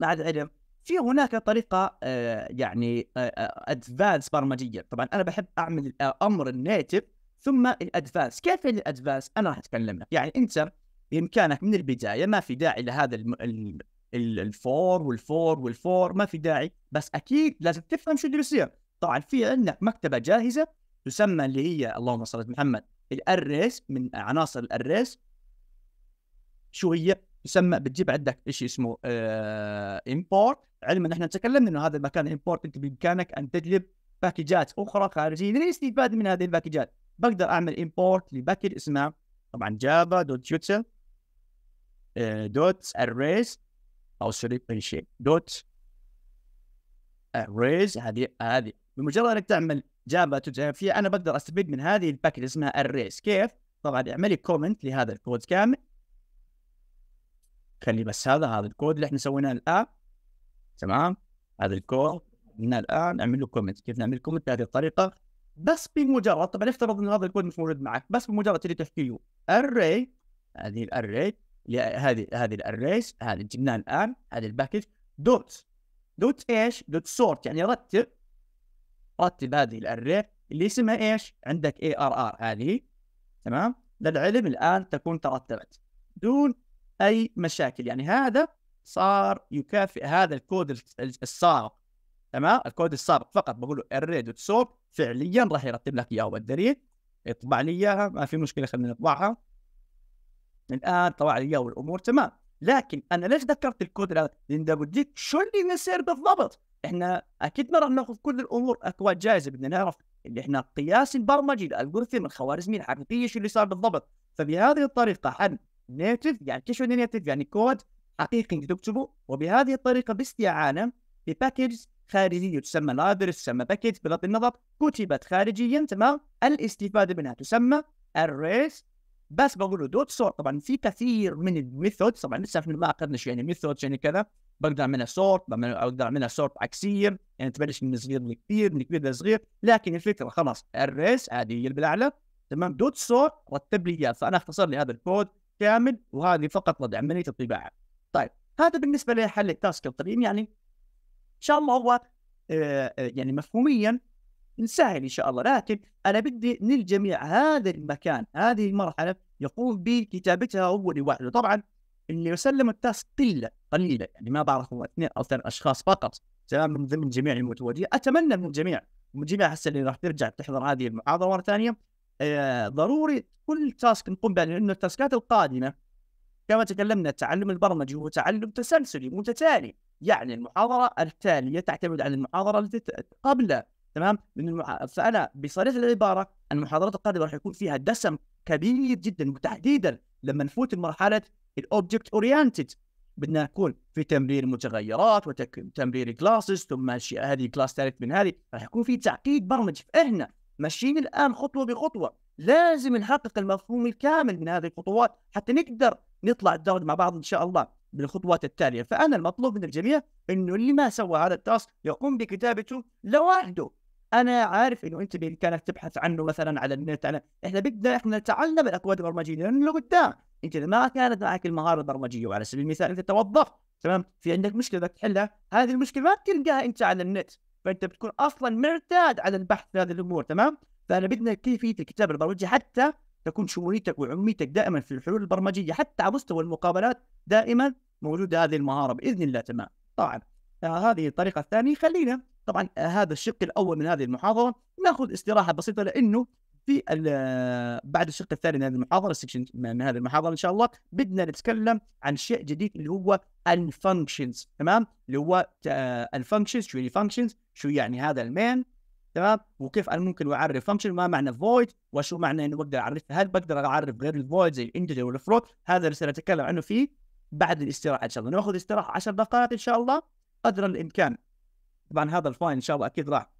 مع العلم في هناك طريقه آه، يعني ادفانس آه، آه، برمجيه طبعا انا بحب اعمل امر النيتف ثم الادفانس كيف الادفانس انا راح اتكلم لك يعني انت بامكانك من البدايه ما في داعي لهذا الفور والفور والفور ما في داعي بس اكيد لازم تفهم شو اللي بيصير طبعا في عندنا مكتبه جاهزه تسمى اللي هي اللهم صل على محمد الاريس من عناصر الاريس شو هي تسمى بتجيب عندك شيء اسمه امبورت آه علما نحن تكلمنا انه هذا المكان امبورت انت بامكانك ان تجلب باكجات اخرى خارجيه للاستفاده من هذه الباكجات بقدر اعمل امبورت لباكج اسمه طبعا جافا دوت يوتيل دوت اريز او سوري شيء دوت اريز هذه هذه بمجرد انك تعمل جافا تجاه فيها انا بقدر استفيد من هذه الباكج اسمها اريز كيف؟ طبعا اعملي كومنت لهذا الكود كامل خلي بس هذا هذا الكود اللي احنا سويناه الان تمام هذا الكود من الان اعمل له كومنت كيف نعمل كومنت بهذه الطريقه بس بمجرد طبعا افترض ان هذا الكود مش موجود معك بس بمجرد تريد تحكي له اري هذه الاري هذه هذه الاريس هذه جبناها الان هذه الباكج دوت دوت ايش؟ دوت سورت يعني رتب رتب هذه الاري اللي اسمها ايش؟ عندك اي ار ار هذه تمام؟ للعلم الان تكون ترتبت دون اي مشاكل يعني هذا صار يكافئ هذا الكود السابق تمام الكود السابق فقط بقول له الري دوت سورب فعليا راح يرتب لك اياه بالدليل اطبع لي اياها ما في مشكله خلينا نطبعها الان طبع لي اياه والامور تمام لكن انا ليش ذكرت الكود هذا؟ لان بديك شو اللي بيصير بالضبط احنا اكيد ما راح ناخذ كل الامور اكواد جاهزه بدنا نعرف اللي احنا القياس البرمجي الالجوريثم الخوارزمي الحقيقيه شو اللي صار بالضبط فبهذه الطريقه حن نيتف يعني كيف يعني نيتف يعني كود حقيقي تكتبه وبهذه الطريقه باستعانه بباكجز خارجيه تسمى لايبرز تسمى باكج بغض النظر كتبت خارجيا تمام الاستفاده منها تسمى الريس بس بقول دوت سورت طبعا في كثير من الميثود طبعا لسه ما اخذناش يعني ميثود يعني كذا بقدر اعملها سورت بقدر اعملها سورت عكسيه يعني تبلش من صغير لكبير من كبير لصغير لكن الفكره خلاص الريس هذه هي بالاعلى تمام دوت سورت رتب لي اياها فانا اختصر لي هذا الكود كامل وهذه فقط لدى عمليه الطباعه. طيب هذا بالنسبه لحل التاسك القديم يعني ان شاء الله هو آه، آه، يعني مفهوميا سهل ان شاء الله لكن انا بدي للجميع هذا المكان هذه المرحله يقوم بكتابتها هو لوحده طبعا اللي يسلم التاسك قله قليله يعني ما بعرف هو اثنين او ثلاث اشخاص فقط تمام من ضمن جميع المتواجدين اتمنى من الجميع من جميع هسه اللي راح ترجع تحضر هذه المحاضره مره ثانيه آه، ضروري كل تاسك نقوم به لأن التاسكات القادمة كما تكلمنا التعلم البرمجي هو تعلم تسلسلي متتالي يعني المحاضرة التالية تعتمد على المحاضرة التي قبلها تمام من المح... فأنا بصريح العبارة المحاضرات القادمة راح يكون فيها دسم كبير جدا وتحديدا لما نفوت مرحله الاوبجكت اورينتد بدنا نكون في تمرير متغيرات وتمرير كلاسز ثم هذه كلاس ثالث من هذه راح يكون في تعقيد برمجي فاحنا ماشيين الان خطوه بخطوه لازم نحقق المفهوم الكامل من هذه الخطوات حتى نقدر نطلع الدرج مع بعض ان شاء الله بالخطوات التاليه فانا المطلوب من الجميع انه اللي ما سوى هذا التاسك يقوم بكتابته لوحده انا عارف انه انت بامكانك تبحث عنه مثلا على النت انا احنا بدنا احنا نتعلم الاكواد البرمجيه لانه اللي قدام انت اذا ما كانت معك المهاره البرمجيه وعلى سبيل المثال انت توظفت تمام في عندك مشكله بدك تحلها هذه المشكله ما تلقاها انت على النت فانت بتكون اصلا معتاد على البحث في هذه الامور تمام فانا بدنا كيفيه الكتابه البرمجيه حتى تكون شموليتك وعميتك دائما في الحلول البرمجيه حتى على مستوى المقابلات دائما موجوده هذه المهاره باذن الله تمام طبعا آه هذه الطريقه الثانيه خلينا طبعا آه هذا الشق الاول من هذه المحاضره ناخذ استراحه بسيطه لانه في بعد الشق الثاني من هذه المحاضره السكشن من هذه المحاضره ان شاء الله بدنا نتكلم عن شيء جديد اللي هو الفانكشنز تمام اللي هو آه، الفانكشنز شو يعني فانكشنز شو يعني هذا المين تمام وكيف انا ممكن اعرف فانكشن ما معنى فويد وشو معنى انه بقدر اعرفها هل بقدر اعرف غير الفويد زي الانتجر والفلوت هذا اللي سنتكلم عنه فيه بعد الاستراحه ان شاء الله ناخذ استراحه 10 دقائق ان شاء الله قدر الامكان طبعا هذا الفاين ان شاء الله اكيد راح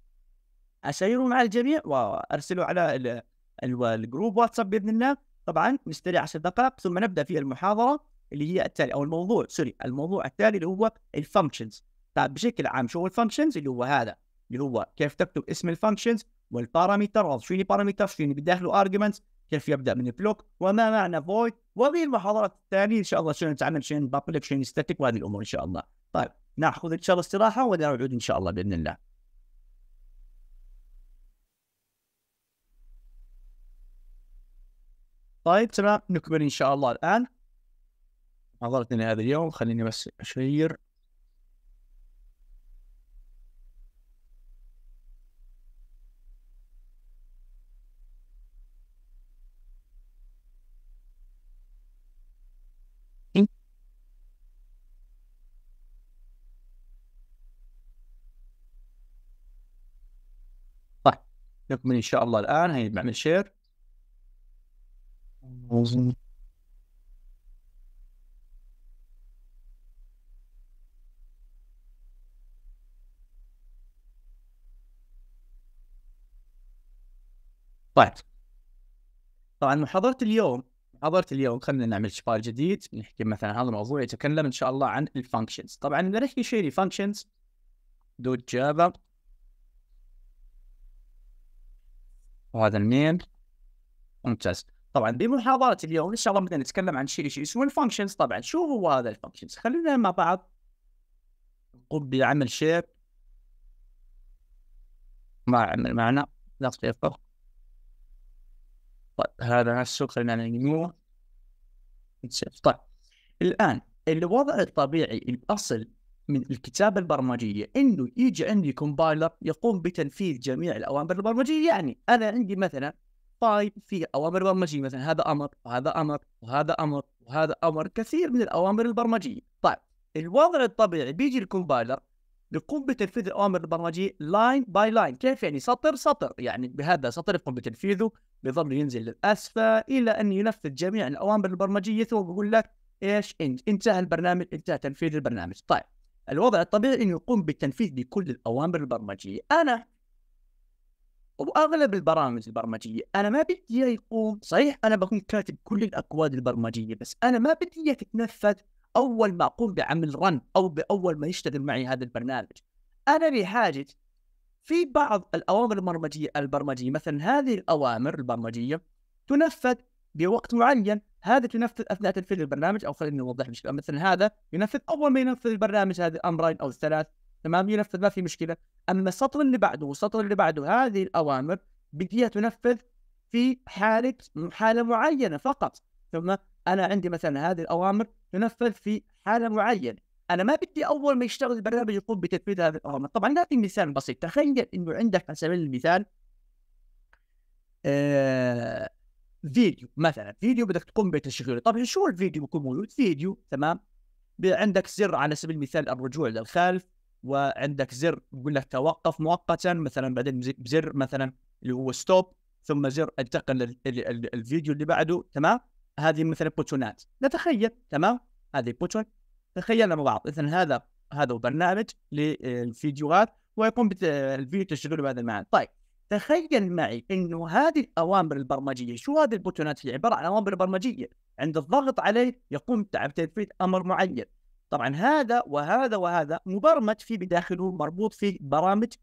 اسايره مع الجميع وارسله على الجروب واتساب باذن الله طبعا نشتري 10 دقائق ثم نبدا في المحاضره اللي هي التالي او الموضوع سوري الموضوع التالي اللي هو الفانكشنز طيب بشكل عام شو هو الفانكشنز اللي هو هذا اللي هو كيف تكتب اسم الفانكشنز والبارامتر شو يعني بارامتر شو يعني بداخله ارجيومنتس كيف يبدا من البلوك وما معنى فويد وفي المحاضرات الثانيه ان شاء الله شنو نتعلم شنو بابليك شنو ستاتيك وهذه الامور ان شاء الله طيب ناخذ ان شاء الله استراحه ونعود ان شاء الله باذن الله طيب تمام نكمل ان شاء الله الان حضرتنا هذا اليوم خليني بس اشير طيب، نكمل ان شاء الله الان هي بعمل شير طيب طبعا محاضرة اليوم محاضرة اليوم خلينا نعمل شبال جديد نحكي مثلا هذا الموضوع يتكلم ان شاء الله عن الفانكشنز طبعا اذا نحكي شيء لفانكشنز دوت جافا وهذا المين ممتاز طبعا بمحاضره اليوم ان شاء الله بدنا نتكلم عن شيء شيء اسمه الفانكشنز طبعا شو هو هذا الفانكشنز خلينا مع بعض نقوم بعمل شيب ما عمل معنا لا طيب هذا نفسه خلينا نجمعه طيب الان الوضع الطبيعي الاصل من الكتابة البرمجية انه يجي عندي كومبايلر يقوم بتنفيذ جميع الاوامر البرمجية يعني انا عندي مثلا طيب في اوامر برمجيه مثلا هذا امر وهذا امر وهذا امر وهذا امر كثير من الاوامر البرمجيه طيب الوضع الطبيعي بيجي الكومبايلر بيقوم بتنفيذ الاوامر البرمجيه لاين باي لاين كيف يعني سطر سطر يعني بهذا سطر يقوم بتنفيذه بظل ينزل للاسفل الى ان ينفذ جميع الاوامر البرمجيه ثم بيقول لك ايش انت انتهى البرنامج انتهى تنفيذ البرنامج طيب الوضع الطبيعي انه يقوم بالتنفيذ بكل الاوامر البرمجيه انا واغلب البرامج البرمجيه انا ما بدي اياه يقوم صحيح انا بكون كاتب كل الاكواد البرمجيه بس انا ما بدي تتنفذ اول ما اقوم بعمل رن او باول ما يشتغل معي هذا البرنامج انا بحاجه في بعض الاوامر البرمجيه البرمجيه مثلا هذه الاوامر البرمجيه تنفذ بوقت معين هذا تنفذ اثناء تنفيذ البرنامج او خلينا نوضح مثلا هذا ينفذ اول ما ينفذ البرنامج هذا الامرين او الثلاث تمام ينفذ ما في مشكله اما السطر اللي بعده والسطر اللي بعده هذه الاوامر بديها تنفذ في حاله حاله معينه فقط ثم انا عندي مثلا هذه الاوامر تنفذ في حاله معينه انا ما بدي اول ما يشتغل البرنامج يقوم بتنفيذ هذه الاوامر طبعا في مثال بسيط تخيل انه عندك على سبيل المثال آه فيديو مثلا فيديو بدك تقوم بتشغيله طبعا شو الفيديو بيكون موجود فيديو تمام عندك زر على سبيل المثال الرجوع للخلف وعندك زر يقول لك توقف مؤقتا مثلا بعدين بزر مثلا اللي هو ستوب ثم زر انتقل الفيديو اللي بعده تمام هذه مثلا بوتونات نتخيل تمام هذه بوتون تخيلنا مع بعض مثلا هذا هذا برنامج للفيديوهات ويقوم بالفيديو تشغيله بهذا المعنى طيب تخيل معي انه هذه الاوامر البرمجيه شو هذه البوتونات هي عباره عن اوامر برمجيه عند الضغط عليه يقوم بتثبيت امر معين طبعا هذا وهذا وهذا مبرمج في بداخله مربوط في برامج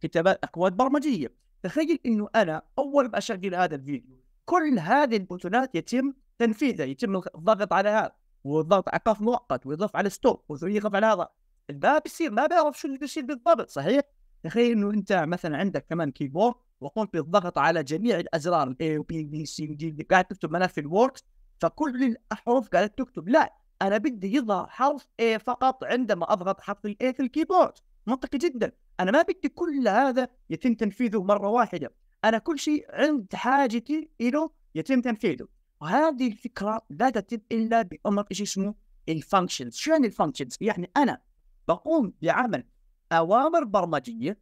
كتابات اكواد برمجيه تخيل انه انا اول ما اشغل هذا الفيديو كل هذه البوتونات يتم تنفيذها يتم الضغط على هذا والضغط على قف مؤقت ويضغط على ستوب ويضغط على هذا الباب يصير ما بيعرف شو اللي بيصير بالضبط صحيح تخيل انه انت مثلا عندك كمان كيبورد وقمت بالضغط على جميع الازرار و وبي بي سي دي قاعد تكتب ملف الوورد فكل الاحرف قاعده تكتب لا انا بدي يظهر حرف A فقط عندما اضغط حرف A في الكيبورد منطقي جدا انا ما بدي كل هذا يتم تنفيذه مره واحده انا كل شيء عند حاجتي له يتم تنفيذه وهذه الفكره لا تتم الا بامر شيء اسمه الفانكشنز شو يعني الفانكشنز يعني انا بقوم بعمل اوامر برمجيه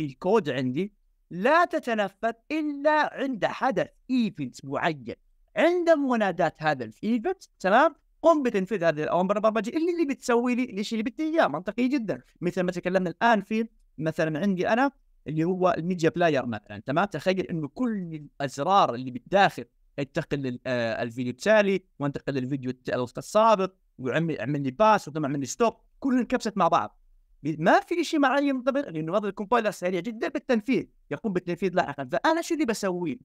الكود عندي لا تتنفذ الا عند حدث ايفنت معين عند مناداه هذا الايفنت تمام قم بتنفيذ هذه الاوامر البرمجيه اللي, اللي بتسوي لي الشيء اللي بدي اياه منطقي جدا مثل ما تكلمنا الان في مثلا عندي انا اللي هو الميديا بلاير مثلا تمام تخيل انه كل الازرار اللي بالداخل انتقل آه، الفيديو التالي وانتقل للفيديو السابق وعمل عمل لي باس وثم عمل لي ستوب كل انكبست مع بعض ما في شيء معين ينضبط لانه هذا الكومبايلر سريع جدا بالتنفيذ يقوم بالتنفيذ لاحقا فانا شو اللي بسويه؟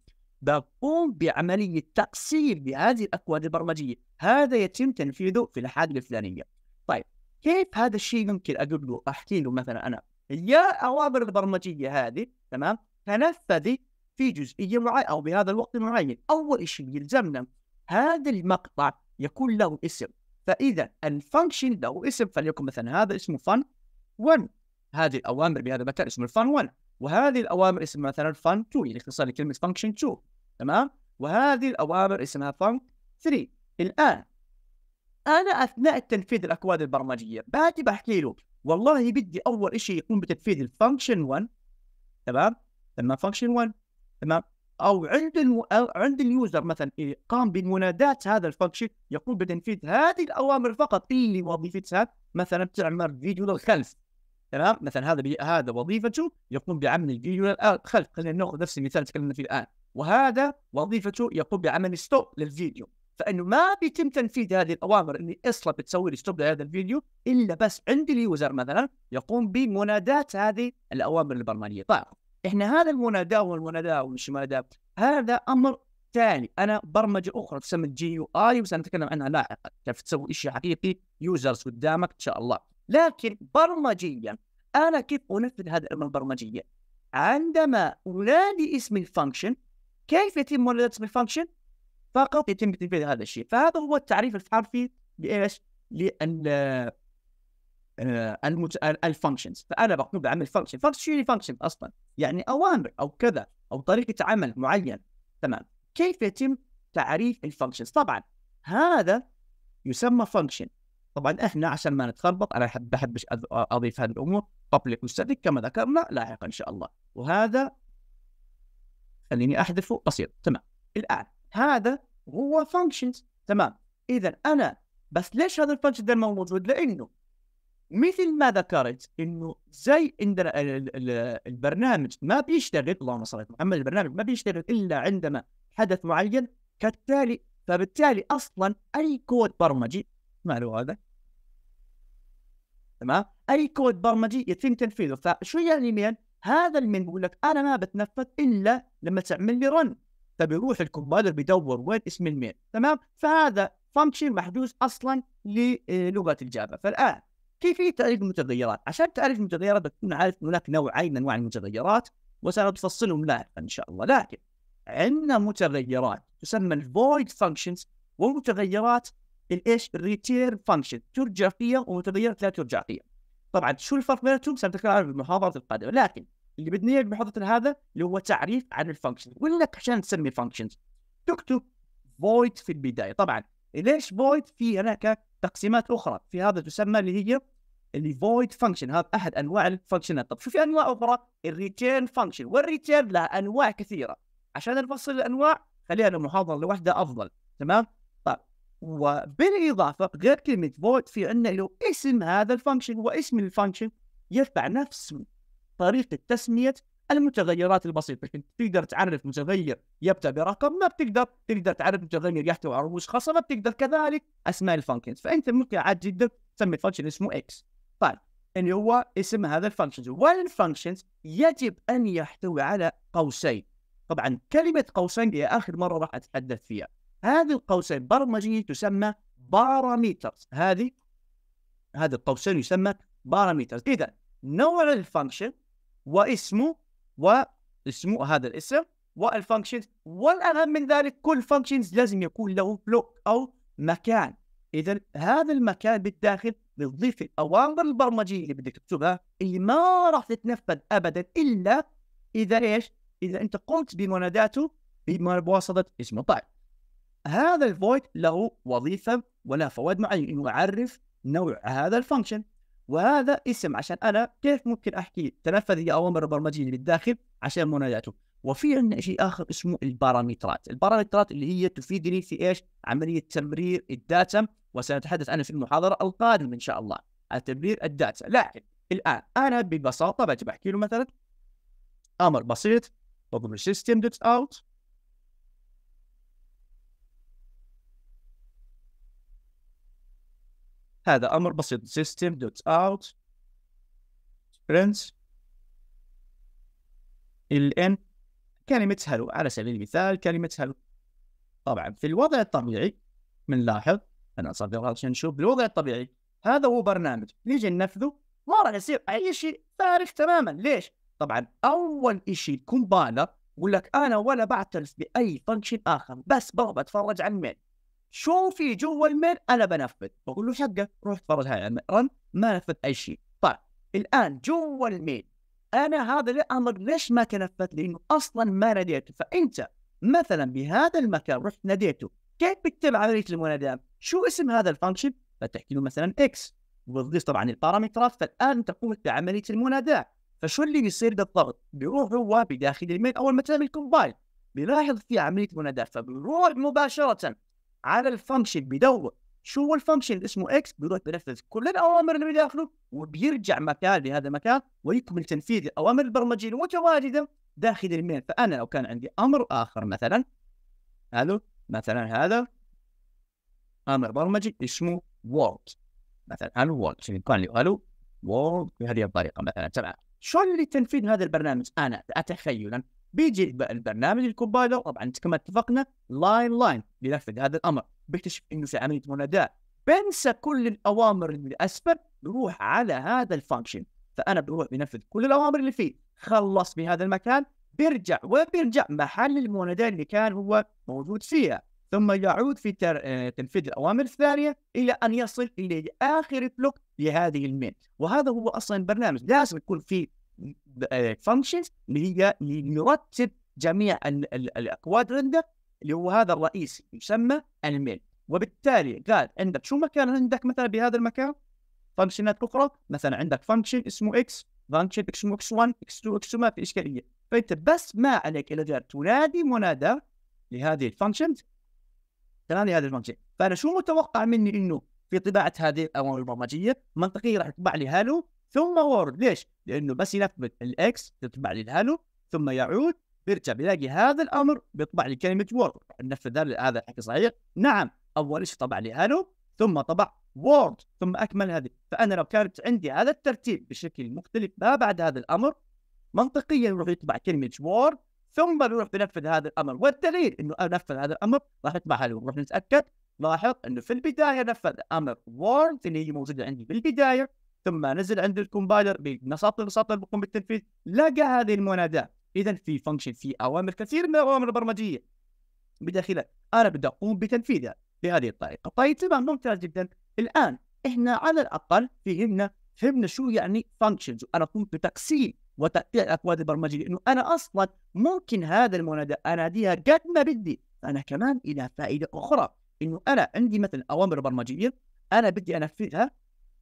بقوم بعملية تقسيم لهذه الأكواد البرمجية هذا يتم تنفيذه في الاحاد الفلانية طيب كيف هذا الشيء ممكن أقول له أحكي له مثلا أنا يا أوامر البرمجية هذه تمام تنفذي في جزئية معينة أو بهذا الوقت المعين أول شيء يلزمنا هذا المقطع يكون له اسم فإذا الفانكشن له اسم فليكن مثلا هذا اسمه فن 1 هذه الأوامر بهذا المثال اسمه الفن 1 وهذه الأوامر اسمها مثلا فان 2 يعني اختصار لكلمة فانكشن 2 تمام وهذه الأوامر اسمها فانك 3 الآن أنا أثناء تنفيذ الأكواد البرمجية باجي بحكي له والله بدي أول شيء يقوم بتنفيذ الفانكشن 1 تمام لما فانكشن 1 تمام او عند الم... أو عند اليوزر مثلا قام بمنادات هذا الفانكشن يقوم بتنفيذ هذه الاوامر فقط اللي وظيفتها مثلا بتعمل فيديو للخلف تمام مثلا هذا بي... هذا وظيفته يقوم بعمل الفيديو للخلف خلينا ناخذ نفس المثال تكلمنا فيه الان وهذا وظيفته يقوم بعمل ستوب للفيديو فانه ما بيتم تنفيذ هذه الاوامر اني اصلا بتسوي لي ستوب لهذا الفيديو الا بس عند اليوزر مثلا يقوم بمناداه هذه الاوامر البرمجيه طيب احنا هذا المناداه والمناداه ومش مناداه هذا امر ثاني انا برمجه اخرى تسمى الجي يو اي وسنتكلم عنها لاحقا كيف تسوي شيء حقيقي يوزرز قدامك ان شاء الله لكن برمجيا انا كيف انفذ هذه الامر البرمجيه عندما انادي اسم الفانكشن كيف يتم مونيتورنج فانكشن فقط يتم تنفيذ هذا الشيء فهذا هو التعريف الحرفي لايش؟ لان آه، آه، المت... آه، الفانكشنز فانا بقوم بعمل فانكشن فانكشن شو يعني فانكشن اصلا يعني اوامر او كذا او طريقه عمل معين تمام كيف يتم تعريف الفانكشنز طبعا هذا يسمى فانكشن طبعا احنا عشان ما نتخربط انا بحبش اضيف هذه الامور بابليك وستاتيك كما ذكرنا لاحقا ان شاء الله وهذا خليني احذفه بسيط تمام الان هذا هو فانكشنز تمام اذا انا بس ليش هذا الفانكشن دائما موجود؟ لانه مثل ما ذكرت انه زي عندنا البرنامج ما بيشتغل اللهم صل على محمد البرنامج ما بيشتغل الا عندما حدث معين كالتالي فبالتالي اصلا اي كود برمجي ما له هذا تمام اي كود برمجي يتم تنفيذه فشو يعني مين هذا المين بيقول لك انا ما بتنفذ الا لما تعمل لي رن فبيروح طيب الكومبايلر بيدور وين اسم المين تمام فهذا فانكشن محجوز اصلا للغه الجافا فالان كيفيه تعريف المتغيرات عشان تعرف المتغيرات بتكون عارف هناك نوعين من انواع المتغيرات وسنفصلهم لاحقا ان شاء الله لكن عندنا متغيرات تسمى الفويد فانكشنز ومتغيرات الايش الريتيرن فانكشن ترجع فيها ومتغيرات لا ترجع فيها طبعا شو الفرق بينهم سنتكلم في المحاضره القادمه لكن اللي بدنا اياه بمحاضره هذا اللي هو تعريف عن الفانكشن لك عشان تسمي فانكشنز تكتب فويد في البدايه طبعا ليش فويد في هناك تقسيمات اخرى في هذا تسمى اللي هي اللي فويد فانكشن هذا احد انواع الفانكشنات طب شو في انواع اخرى الريتيرن فانكشن والريتيرن لها انواع كثيره عشان نفصل الانواع خلينا المحاضرة لوحدها افضل تمام وبالاضافه غير كلمه فويد في عندنا له اسم هذا الفانكشن واسم الفانكشن يتبع نفس طريقه تسميه المتغيرات البسيطه لكن تقدر تعرف متغير يبدا برقم ما بتقدر تقدر تعرف متغير يحتوي على رموز خاصه ما بتقدر كذلك اسماء الفانكشنز فانت ممكن عاد جدا تسمي الفانكشن اسمه اكس طيب اللي هو اسم هذا الفانكشنز والفانكشنز يجب ان يحتوي على قوسين طبعا كلمه قوسين هي اخر مره راح اتحدث فيها هذه القوسين برمجيه تسمى باراميترز هذه هذا القوسين يسمى باراميترز اذا نوع الفانكشن واسمه واسمه هذا الاسم والفانكشنز والاهم من ذلك كل فانكشنز لازم يكون له بلوك او مكان اذا هذا المكان بالداخل بتضيف الاوامر البرمجيه اللي بدك تكتبها اللي ما راح تتنفذ ابدا الا اذا ايش؟ اذا انت قمت بمناداته بواسطه اسمه طيب هذا الفويد له وظيفه ولا فوائد معينة انه يعني اعرف نوع هذا الفانكشن وهذا اسم عشان انا كيف ممكن احكي تنفذ اوامر البرمجيه اللي بالداخل عشان مناداته وفي عندنا شيء اخر اسمه البارامترات، البارامترات اللي هي تفيدني في ايش؟ عمليه تمرير الداتا وسنتحدث عنها في المحاضره القادمه ان شاء الله عن تمرير الداتا، لكن الان انا ببساطه بحكي له مثلا امر بسيط بقول له system.out هذا امر بسيط system dot out print الان كلمة هلو على سبيل المثال كلمة هلو طبعا في الوضع الطبيعي بنلاحظ انا اصدرها عشان نشوف الوضع الطبيعي هذا هو برنامج نيجي ننفذه ما راح يصير اي شيء فارغ تماما ليش؟ طبعا اول شيء كومبايلر يقول لك انا ولا بعترف باي فانكشن اخر بس بغض بتفرج على الميل شوفي جوا الميل انا بنفذ بقول له حقه روح تفرج هاي رن ما نفذ اي شيء طيب الان جوا الميل انا هذا الامر ليش ما تنفذ لانه اصلا ما ناديته فانت مثلا بهذا المكان رحت ناديته كيف بتتم عمليه المناداه؟ شو اسم هذا الفانكشن؟ فتحكي له مثلا اكس وتضيف طبعا البارامترات فالان تقوم بعمليه المناداه فشو اللي بيصير بالضبط؟ بيروح هو بداخل الميل اول ما تعمل كومبايل بيلاحظ في عمليه مناداه فبيروح مباشره على الفانكشن بيدور شو هو الفانكشن اسمه اكس بيروح بينفذ كل الاوامر اللي بداخله وبيرجع مكان لهذا المكان ويكمل تنفيذ الاوامر البرمجيه المتواجده داخل المين فانا لو كان عندي امر اخر مثلا حلو مثلا هذا امر برمجي اسمه وورد مثلا هلو وورد كان لي هلو وورد بهذه الطريقه مثلا تمام شو اللي تنفيذ هذا البرنامج انا اتخيلا بيجي البرنامج الكومبايلر طبعا كما اتفقنا لاين لاين بينفذ هذا الامر بيكتشف انه في عمليه مناداه بنسى كل الاوامر اللي اسفل بروح على هذا الفانكشن فانا بروح بنفذ كل الاوامر اللي فيه خلص هذا المكان بيرجع وبيرجع محل المناداه اللي كان هو موجود فيها ثم يعود في تر... آه، تنفيذ الاوامر الثانيه الى ان يصل الى اخر بلوك لهذه المين وهذا هو اصلا البرنامج لازم يكون في فانكشنز اللي هي يرتب جميع الاكواد عنده اللي هو هذا الرئيسي يسمى الميل وبالتالي قال عندك شو مكان عندك مثلا بهذا المكان فانكشنات اخرى مثلا عندك فانكشن اسمه اكس فانكشن اسمه اكس 1 اكس 2 اكس 2 ما في اشكاليه فانت بس ما عليك الا تنادي منادى لهذه الفانكشنز تنادي هذه الفانكشن فانا شو متوقع مني انه في طباعه هذه الاوامر البرمجيه منطقيا راح يطبع لي هالو ثم وورد ليش؟ لانه بس ينفذ الاكس تطبع لي الهالو ثم يعود بيرجع بيلاقي هذا الامر بيطبع لي كلمه وورد نفذ هذا الحكي صحيح؟ نعم اول شيء طبع لي هالو ثم طبع وورد ثم اكمل هذه فانا لو كانت عندي هذا الترتيب بشكل مختلف ما بعد هذا الامر منطقيا يروح يطبع كلمه وورد ثم بيروح بنفذ هذا الامر والدليل انه انفذ هذا الامر راح يطبع هالو نروح نتاكد لاحظ انه في البدايه نفذ امر وورد اللي هي موجوده عندي بالبدايه ثم نزل عند الكومبايلر بنشاط البساطة اللي بقوم بالتنفيذ لقى هذه المناداه اذا في فانكشن في اوامر كثير من الاوامر البرمجيه بداخله انا بدي اقوم بتنفيذها بهذه الطريقه طيب تمام ممتاز جدا الان احنا على الاقل فهمنا فهمنا شو يعني فانكشنز أنا قمت بتقسيم وتقطيع الاكواد البرمجيه لانه انا اصلا ممكن هذا المنادى اناديها قد ما بدي انا كمان الى فائده اخرى انه انا عندي مثلا اوامر برمجيه انا بدي انفذها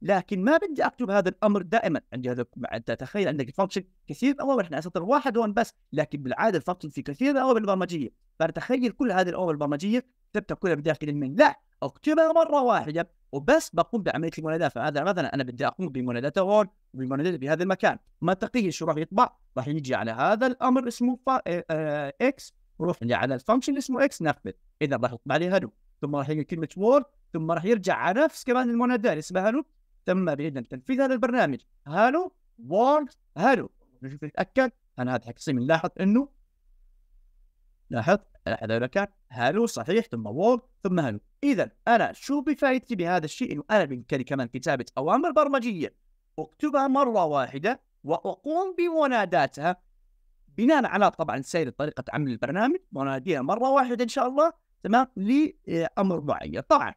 لكن ما بدي اكتب هذا الامر دائما عندي هذا انت تخيل عندك الفانكشن كثير من الاوامر احنا سطر واحد هون بس لكن بالعاده الفانكشن في كثير من الاوامر البرمجيه فتخيل كل هذه الاوامر البرمجيه تكتب كلها بداخل المين لا اكتبها مره واحده وبس بقوم بعمليه المناداه فهذا مثلا انا بدي اقوم بمناداه هون بمناداه في هذا المكان منطقيا شو راح يطبع؟ راح يجي على هذا الامر اسمه اكس آه، آه، روح اه اكس وروح على الفانكشن اسمه اكس نفذ اذا راح يطبع لي هلو ثم راح يجي كلمه وورد ثم راح يرجع على نفس كمان المناداه اللي اسمها هلو تم بإذن تنفيذ هذا البرنامج هالو وورد هالو نشوف نتأكد أنا هذا حكسي نلاحظ إنه لاحظ هذول كان هالو صحيح ثم وورد ثم هالو إذا أنا شو بفائدتي بهذا الشيء إنه أنا بإمكاني كمان كتابة أوامر برمجية أكتبها مرة واحدة وأقوم بمناداتها بناء على طبعا سير طريقة عمل البرنامج مناديها مرة واحدة إن شاء الله تمام لأمر معين طبعا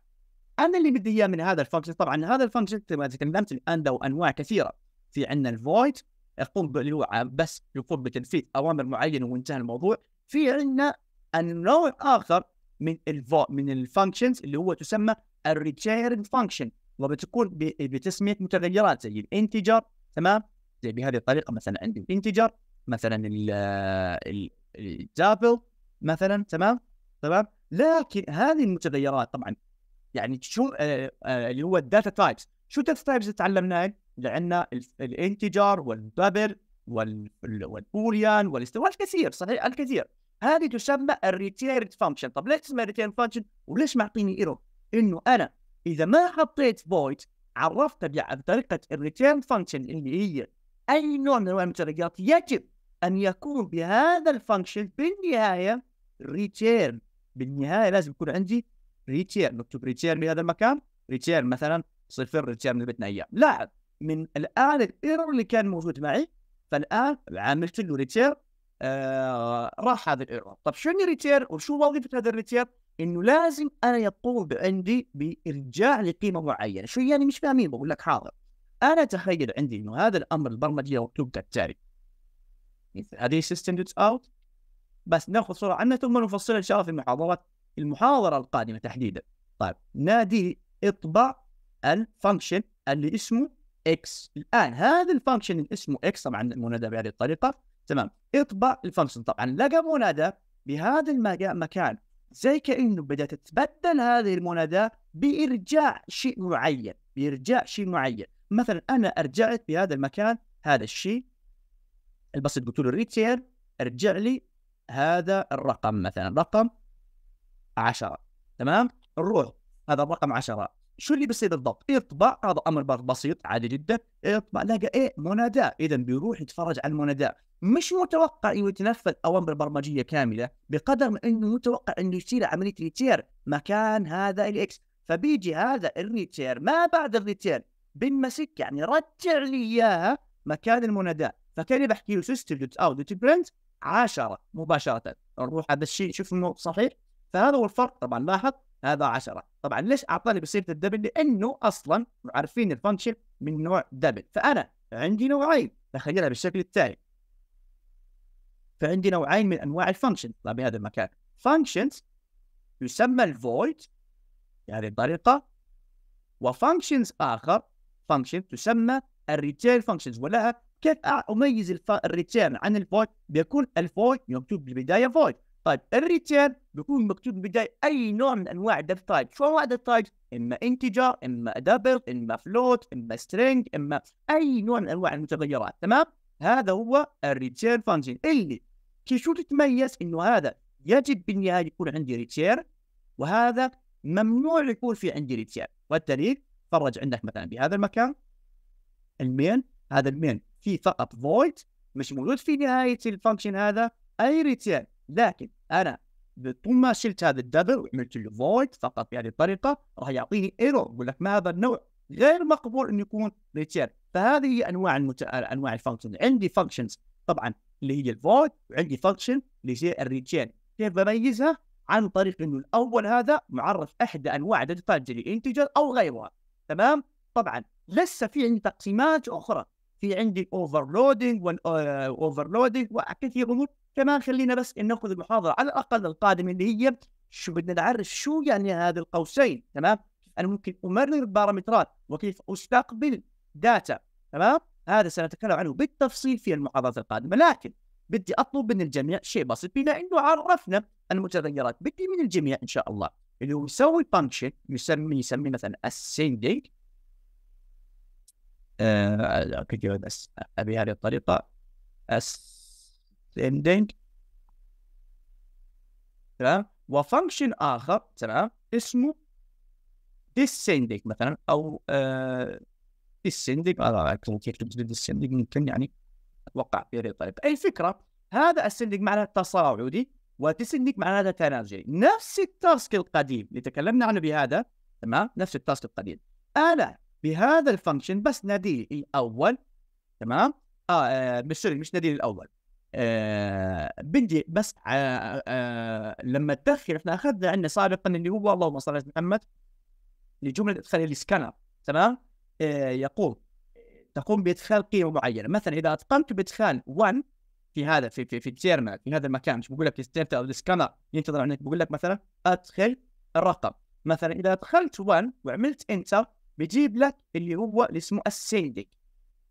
انا اللي بدي اياه من هذا الفانكشن طبعا هذا الفانكشن ما تكلمت الان له انواع كثيره في عندنا الفويد يقوم اللي هو بس يقوم بتنفيذ اوامر معينه وانتهى الموضوع في عندنا النوع اخر من الفو من الفانكشنز اللي هو تسمى الريتيرن فانكشن وبتكون بتسميه متغيرات زي الانتجر تمام زي بهذه الطريقه مثلا عندي الانتجر مثلا الدبل مثلا تمام تمام لكن هذه المتغيرات طبعا يعني شو آه، آه، اللي هو الداتا تايبس شو الداتا تايبس اللي تعلمناها؟ لعنا الانتجار والدبل والبوليان والاستواء الكثير صحيح الكثير هذه تسمى الريتيرد فانكشن طب ليش اسمها ريتيرد فانكشن وليش معطيني ايرو انه انا اذا ما حطيت فويد عرفت بطريقه الريتيرن فانكشن اللي هي اي نوع من انواع المترجات يجب ان يكون بهذا الفانكشن بالنهايه ريتيرن بالنهايه لازم يكون عندي ريتشير نكتب ريتشير بهذا المكان ريتشير مثلا صفر ريتشير بدنا اياه لاحظ من الان الايرور اللي كان موجود معي فالان عملت له ريتشير آه راح هذا الايرور طب شو يعني ريتير وشو وظيفه هذا الريتير انه لازم انا يقوم عندي بارجاع لقيمه معينه شو يعني مش فاهمين بقول لك حاضر انا تخيل عندي انه هذا الامر البرمجي مكتوب كالتالي هذه سيستم دوت اوت بس ناخذ صوره عنها ثم نفصلها ان شاء الله في المحاضرات المحاضره القادمه تحديدا طيب نادي اطبع الفانكشن اللي اسمه اكس الان هذا الفانكشن اللي اسمه اكس طبعا منادى بهذه الطريقه تمام اطبع الفانكشن طبعا لقى منادى بهذا المكان زي كانه بدات تتبدل هذه المناداه بارجاع شيء معين بارجاع شيء معين مثلا انا ارجعت بهذا المكان هذا الشيء البسيط قلت له ريتير ارجع لي هذا الرقم مثلا رقم 10 تمام نروح هذا الرقم 10 شو اللي بيصير بالضبط؟ اطبع هذا امر بسيط عادي جدا اطبع لقى ايه مناداه اذا بيروح يتفرج على المناداه مش متوقع انه يتنفذ اوامر برمجيه كامله بقدر ما انه متوقع انه يصير عمليه ريتير مكان هذا الاكس فبيجي هذا الريتير ما بعد الريتير بنمسك يعني رجع لي اياها مكان المناداه فكاني بحكي له سيستم دوت اوت دوت برنت 10 مباشره نروح هذا الشيء نشوف انه صحيح فهذا هو الفرق طبعا لاحظ هذا 10 طبعا ليش اعطاني بصيغه الدبل لانه اصلا عارفين الفانكشن من نوع دبل فانا عندي نوعين تخيلها بالشكل التالي فعندي نوعين من انواع الفانكشن بهذا المكان فانكشنز يسمى الفويد يعني بهذه الطريقه وفانكشنز اخر فانكشن تسمى الريتيرن فانكشنز ولها كيف اميز الريتيرن عن الفويد بيكون الفويد مكتوب بالبدايه فويد طيب الريتيرن بيكون مكتوب بداية اي نوع من انواع الداتا تايب شو انواع الداتا تايب اما انتجر اما دبل اما فلوت اما سترينج اما اي نوع من انواع المتغيرات تمام هذا هو الريتيرن فانكشن اللي كي شو تتميز انه هذا يجب بالنهايه يكون عندي ريتيرن وهذا ممنوع يكون في عندي ريتيرن والدليل فرج عندك مثلا بهذا المكان المين هذا المين فيه فقط فويد مش موجود في نهايه الفانكشن هذا اي ريتيرن لكن انا طول ما شلت هذا الدبل وعملت له فويد فقط بهذه الطريقه راح يعطيني ايرور يقول لك ما هذا النوع غير مقبول انه يكون ريتيرن فهذه هي انواع المت... انواع الفانكشن عندي فانكشنز طبعا اللي هي الفويد وعندي فانكشن اللي هي الريتيرن كيف بميزها؟ عن طريق انه الاول هذا معرف احدى انواع داتا انتجر او غيرها تمام؟ طبعا لسه في عندي تقسيمات اخرى في عندي اوفرلودنج والاوفرلودنج آه، وكثير امور كمان خلينا بس ناخذ المحاضره على الاقل القادمه اللي هي شو بدنا نعرف شو يعني هذا القوسين تمام انا ممكن امرر بارامترات وكيف استقبل داتا تمام هذا سنتكلم عنه بالتفصيل في المحاضرات القادمه لكن بدي اطلب من الجميع شيء بسيط بما انه عرفنا المتغيرات بدي من الجميع ان شاء الله اللي هو يسوي فانكشن يسمي يسمي مثلا ااا آه ابي هذه الطريقه اس الاندنج تمام وفانكشن اخر تمام اسمه descending مثلا او آه descending انا آه، كيف تكتب descending ممكن يعني اتوقع في هذه الطريقه اي فكره هذا ascending معناها تصاعدي وdescending معناها تنازلي نفس التاسك القديم اللي تكلمنا عنه بهذا تمام نفس التاسك القديم انا بهذا الفانكشن بس نديل الاول تمام اه, آه مش سوري مش نديل الاول آه بدي بس آه آه لما تدخل احنا اخذنا عندنا سابقا اللي هو اللهم صل على محمد لجمله ادخال السكانر تمام آه يقوم تقوم بادخال قيمه معينه مثلا اذا اتقنت بادخال 1 في هذا في في في التيرمينال في هذا المكان مش بقول لك السكانر ينتظر عنك بقول لك مثلا ادخل الرقم مثلا اذا ادخلت 1 وعملت انتر بيجيب لك اللي هو اللي اسمه السندك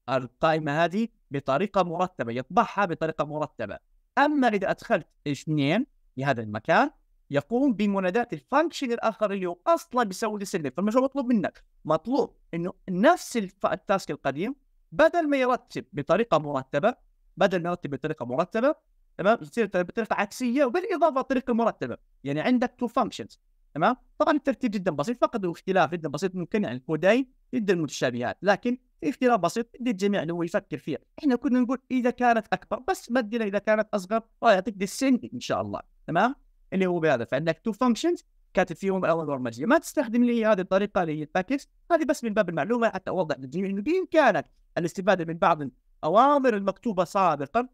القائمه هذه بطريقه مرتبه يطبعها بطريقه مرتبه اما اذا ادخلت اثنين في هذا المكان يقوم بمناداه الفانكشن الاخر اللي هو اصلا بيسوي لي سلم فالمشروع مطلوب منك مطلوب انه نفس التاسك القديم بدل ما يرتب بطريقه مرتبه بدل ما يرتب بطريقه مرتبه تمام يصير بطريقه عكسيه وبالاضافه طريقه مرتبه يعني عندك تو فانكشنز تمام طبعا الترتيب جدا بسيط فقط واختلاف جدا بسيط ممكن يعني الكودين جدا متشابهات لكن اختلاف بسيط للجميع الجميع اللي هو يفكر فيه احنا كنا نقول اذا كانت اكبر بس بدل اذا كانت اصغر ويعطيك السن ان شاء الله تمام اللي هو بهذا فعندك تو فانكشنز كاتب فيهم الاول برمجيه ما تستخدم لي هذه الطريقه اللي هي الباكج هذه بس من باب المعلومه حتى اوضح للجميع انه بامكانك الاستفاده من بعض الاوامر المكتوبه سابقا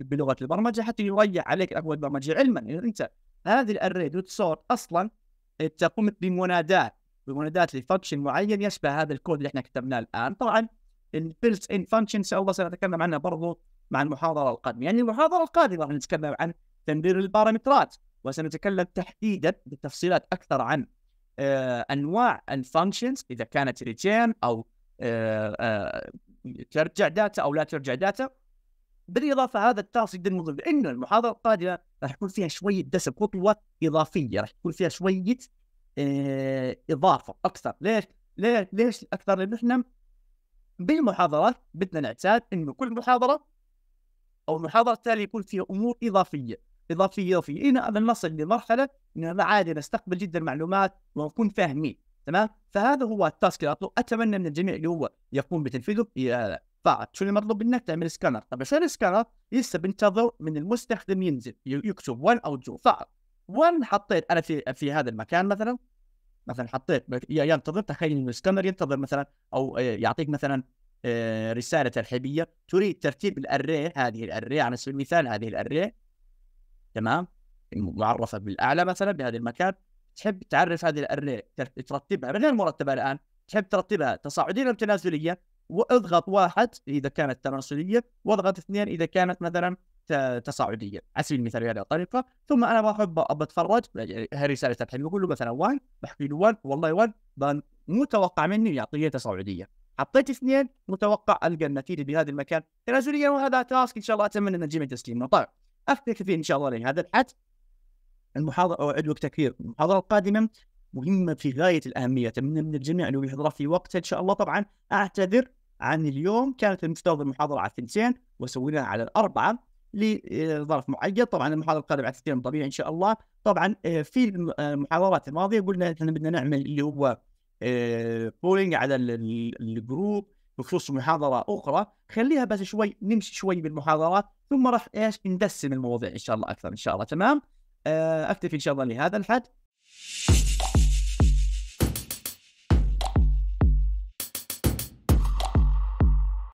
بلغه البرمجه حتى يريح عليك الاكواد البرمجيه علما انه يعني انت هذه الاري دوت سورت اصلا تقوم بمنادات بمنادات لفانكشن معين يشبه هذا الكود اللي احنا كتبناه الان طبعا البيلت ان فانكشن سوف سنتكلم عنها برضو مع المحاضره القادمه يعني المحاضره القادمه راح نتكلم عن تمرير البارامترات وسنتكلم تحديدا بالتفصيلات اكثر عن آه، انواع الفانكشنز اذا كانت ريتيرن او آه، آه، ترجع داتا او لا ترجع داتا بالاضافه هذا التاسك ضمن لانه المحاضره القادمه راح يكون فيها شويه دسم خطوه اضافيه راح يكون فيها شويه آه، اضافه اكثر ليش؟ ليش ليش اكثر؟ لان احنا بالمحاضرات بدنا نعتاد انه كل محاضره او المحاضره التاليه يكون فيها امور اضافيه اضافيه اضافيه الى ان نصل لمرحله اننا عادي نستقبل جدا معلومات ونكون فاهمين تمام؟ فهذا هو التاسك اتمنى من الجميع اللي هو يقوم بتنفيذه فقط شو اللي مطلوب منك تعمل سكانر طب عشان السكانر لسه بنتظر من المستخدم ينزل يكتب 1 او 2 فقط 1 حطيت انا في في هذا المكان مثلا مثلا حطيت ينتظر تخيل انه السكانر ينتظر مثلا او آه، يعطيك مثلا آه، رساله ترحيبيه تريد ترتيب الاريه هذه الاريه على سبيل المثال هذه الاريه تمام معرفه بالاعلى مثلا بهذا المكان تحب تعرف هذه الاريه ترتبها غير مرتبه الان تحب ترتبها تصاعديا ام تنازليا واضغط واحد اذا كانت تناسليه واضغط اثنين اذا كانت مثلا تصاعديه على سبيل المثال بهذه الطريقه ثم انا بحب بتفرج هذه رساله الحين بقول له مثلا 1 بحكي له 1 والله 1 متوقع مني يعطيه تصاعديه حطيت اثنين متوقع القى النتيجه بهذا المكان تنازليا وهذا تاسك ان شاء الله اتمنى ان جميع تسليمه طيب افتك فيه ان شاء الله لهذا الحد المحاضره اوعد وقت كثير المحاضره القادمه مهمه في غايه الاهميه اتمنى من الجميع انه يحضرها في وقت ان شاء الله طبعا اعتذر عن اليوم كانت المفترض المحاضره على الثنتين وسويناها على الاربعه لظرف معين طبعا المحاضره القادمه على الثنتين طبيعي ان شاء الله طبعا آه، في المحاضرات الماضيه قلنا احنا بدنا نعمل اللي هو بولينج آه، على الجروب بخصوص محاضره اخرى خليها بس شوي نمشي شوي بالمحاضرات ثم راح ايش ندسم المواضيع ان شاء الله اكثر ان شاء الله تمام آه، اكتفي ان شاء الله لهذا الحد